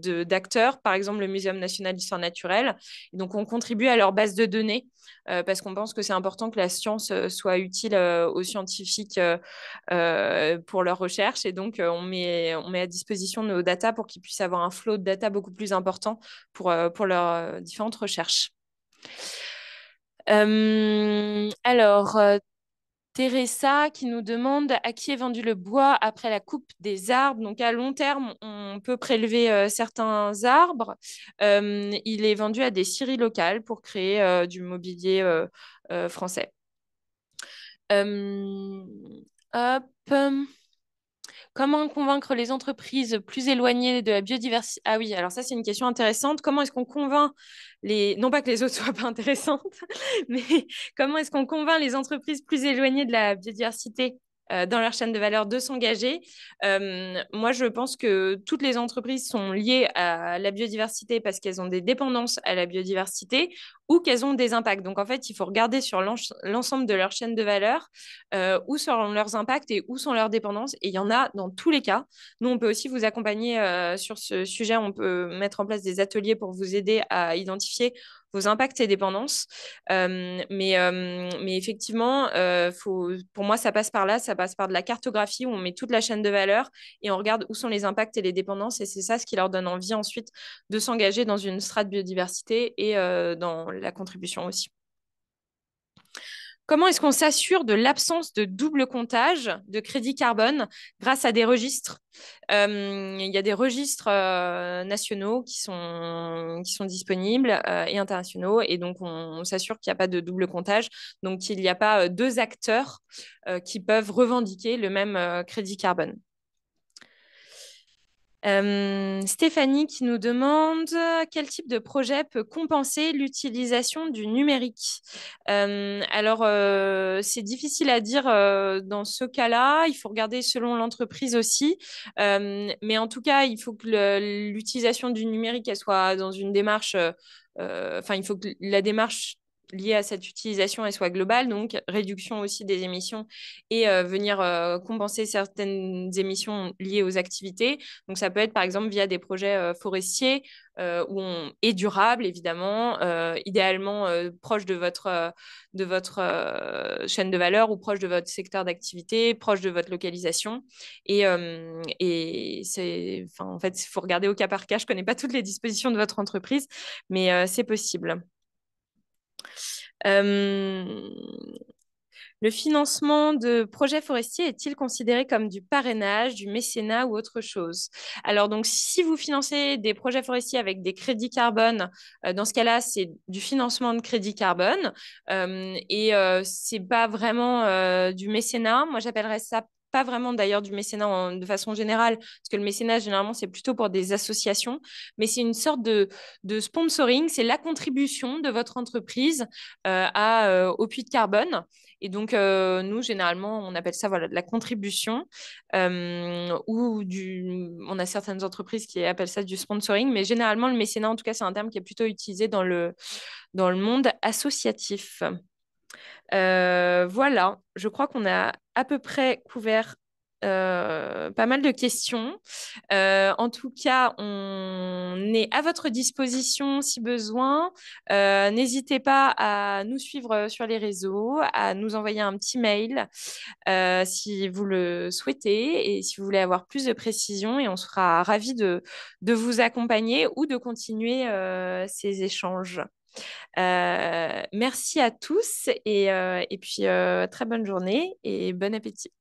de, d'acteurs, par exemple le Muséum national d'histoire naturelle. Et donc, on contribue à leur base de données euh, parce qu'on pense que c'est important que la science euh, soit utile euh, aux scientifiques pour leurs recherches. Et donc, on, met, on met à disposition nos data pour qu'ils puissent avoir un flot de data beaucoup plus important pour, pour leurs différentes recherches. alors, Teresa qui nous demande à qui est vendu le bois après la coupe des arbres. Donc à long terme, on peut prélever euh, certains arbres. Euh, il est vendu à des scieries locales pour créer euh, du mobilier français. hop. Comment convaincre les entreprises plus éloignées de la biodiversité Ah oui, alors ça, c'est une question intéressante. Comment est-ce qu'on convainc les... Non pas que les autres soient pas intéressantes, mais comment est-ce qu'on convainc les entreprises plus éloignées de la biodiversité euh, dans leur chaîne de valeur de s'engager. Euh, moi, je pense que toutes les entreprises sont liées à la biodiversité parce qu'elles ont des dépendances à la biodiversité ou qu'elles ont des impacts. Donc, en fait, il faut regarder sur l'ensemble de leur chaîne de valeur euh, où sont leurs impacts et où sont leurs dépendances. Et il y en a dans tous les cas. Nous, on peut aussi vous accompagner sur ce sujet. On peut mettre en place des ateliers pour vous aider à identifier impacts et dépendances. Euh, mais, euh, mais effectivement, euh, pour moi, ça passe par là, ça passe par de la cartographie où on met toute la chaîne de valeur et on regarde où sont les impacts et les dépendances. Et c'est ça ce qui leur donne envie ensuite de s'engager dans une strate biodiversité et dans la contribution aussi. Comment est-ce qu'on s'assure de l'absence de double comptage de crédit carbone grâce à des registres euh, Il y a des registres euh, nationaux qui sont, qui sont disponibles euh, et internationaux, et donc on, on s'assure qu'il n'y a pas de double comptage, donc qu'il n'y a pas deux acteurs qui peuvent revendiquer le même crédit carbone. Euh, Stéphanie qui nous demande quel type de projet peut compenser l'utilisation du numérique. Euh, alors, euh, c'est difficile à dire dans ce cas-là. Il faut regarder selon l'entreprise aussi. mais en tout cas, il faut que l'utilisation du numérique elle soit dans une démarche. Enfin, il faut que la démarche liées à cette utilisation elle soit globale, donc réduction aussi des émissions et euh, venir euh, compenser certaines émissions liées aux activités. Donc ça peut être par exemple via des projets euh, forestiers où on est durable évidemment, idéalement proche de votre, chaîne de valeur ou proche de votre secteur d'activité, proche de votre localisation. Et, et c'est, en fait, il faut regarder au cas par cas. Je ne connais pas toutes les dispositions de votre entreprise, mais c'est possible. Euh, le financement de projets forestiers est-il considéré comme du parrainage, du mécénat ou autre chose Alors donc, si vous financez des projets forestiers avec des crédits carbone, euh, dans ce cas-là, c'est du financement de crédits carbone euh, et c'est pas vraiment du mécénat. Moi, j'appellerais ça pas vraiment d'ailleurs du mécénat de façon générale, parce que le mécénat, généralement, c'est plutôt pour des associations, mais c'est une sorte de, sponsoring, c'est la contribution de votre entreprise euh, à, euh, au puits de carbone. Et donc, euh, nous, généralement, on appelle ça voilà, de la contribution, ou du, on a certaines entreprises qui appellent ça du sponsoring, mais généralement, le mécénat, en tout cas, c'est un terme qui est plutôt utilisé dans le, dans le monde associatif. Euh, voilà, je crois qu'on a à peu près couvert euh, pas mal de questions. Euh, en tout cas, on est à votre disposition si besoin. N'hésitez pas à nous suivre sur les réseaux, à nous envoyer un petit mail si vous le souhaitez et si vous voulez avoir plus de précisions. Et on sera ravis de vous accompagner ou de continuer ces échanges. Euh, merci à tous et, euh, et puis euh, très bonne journée et bon appétit.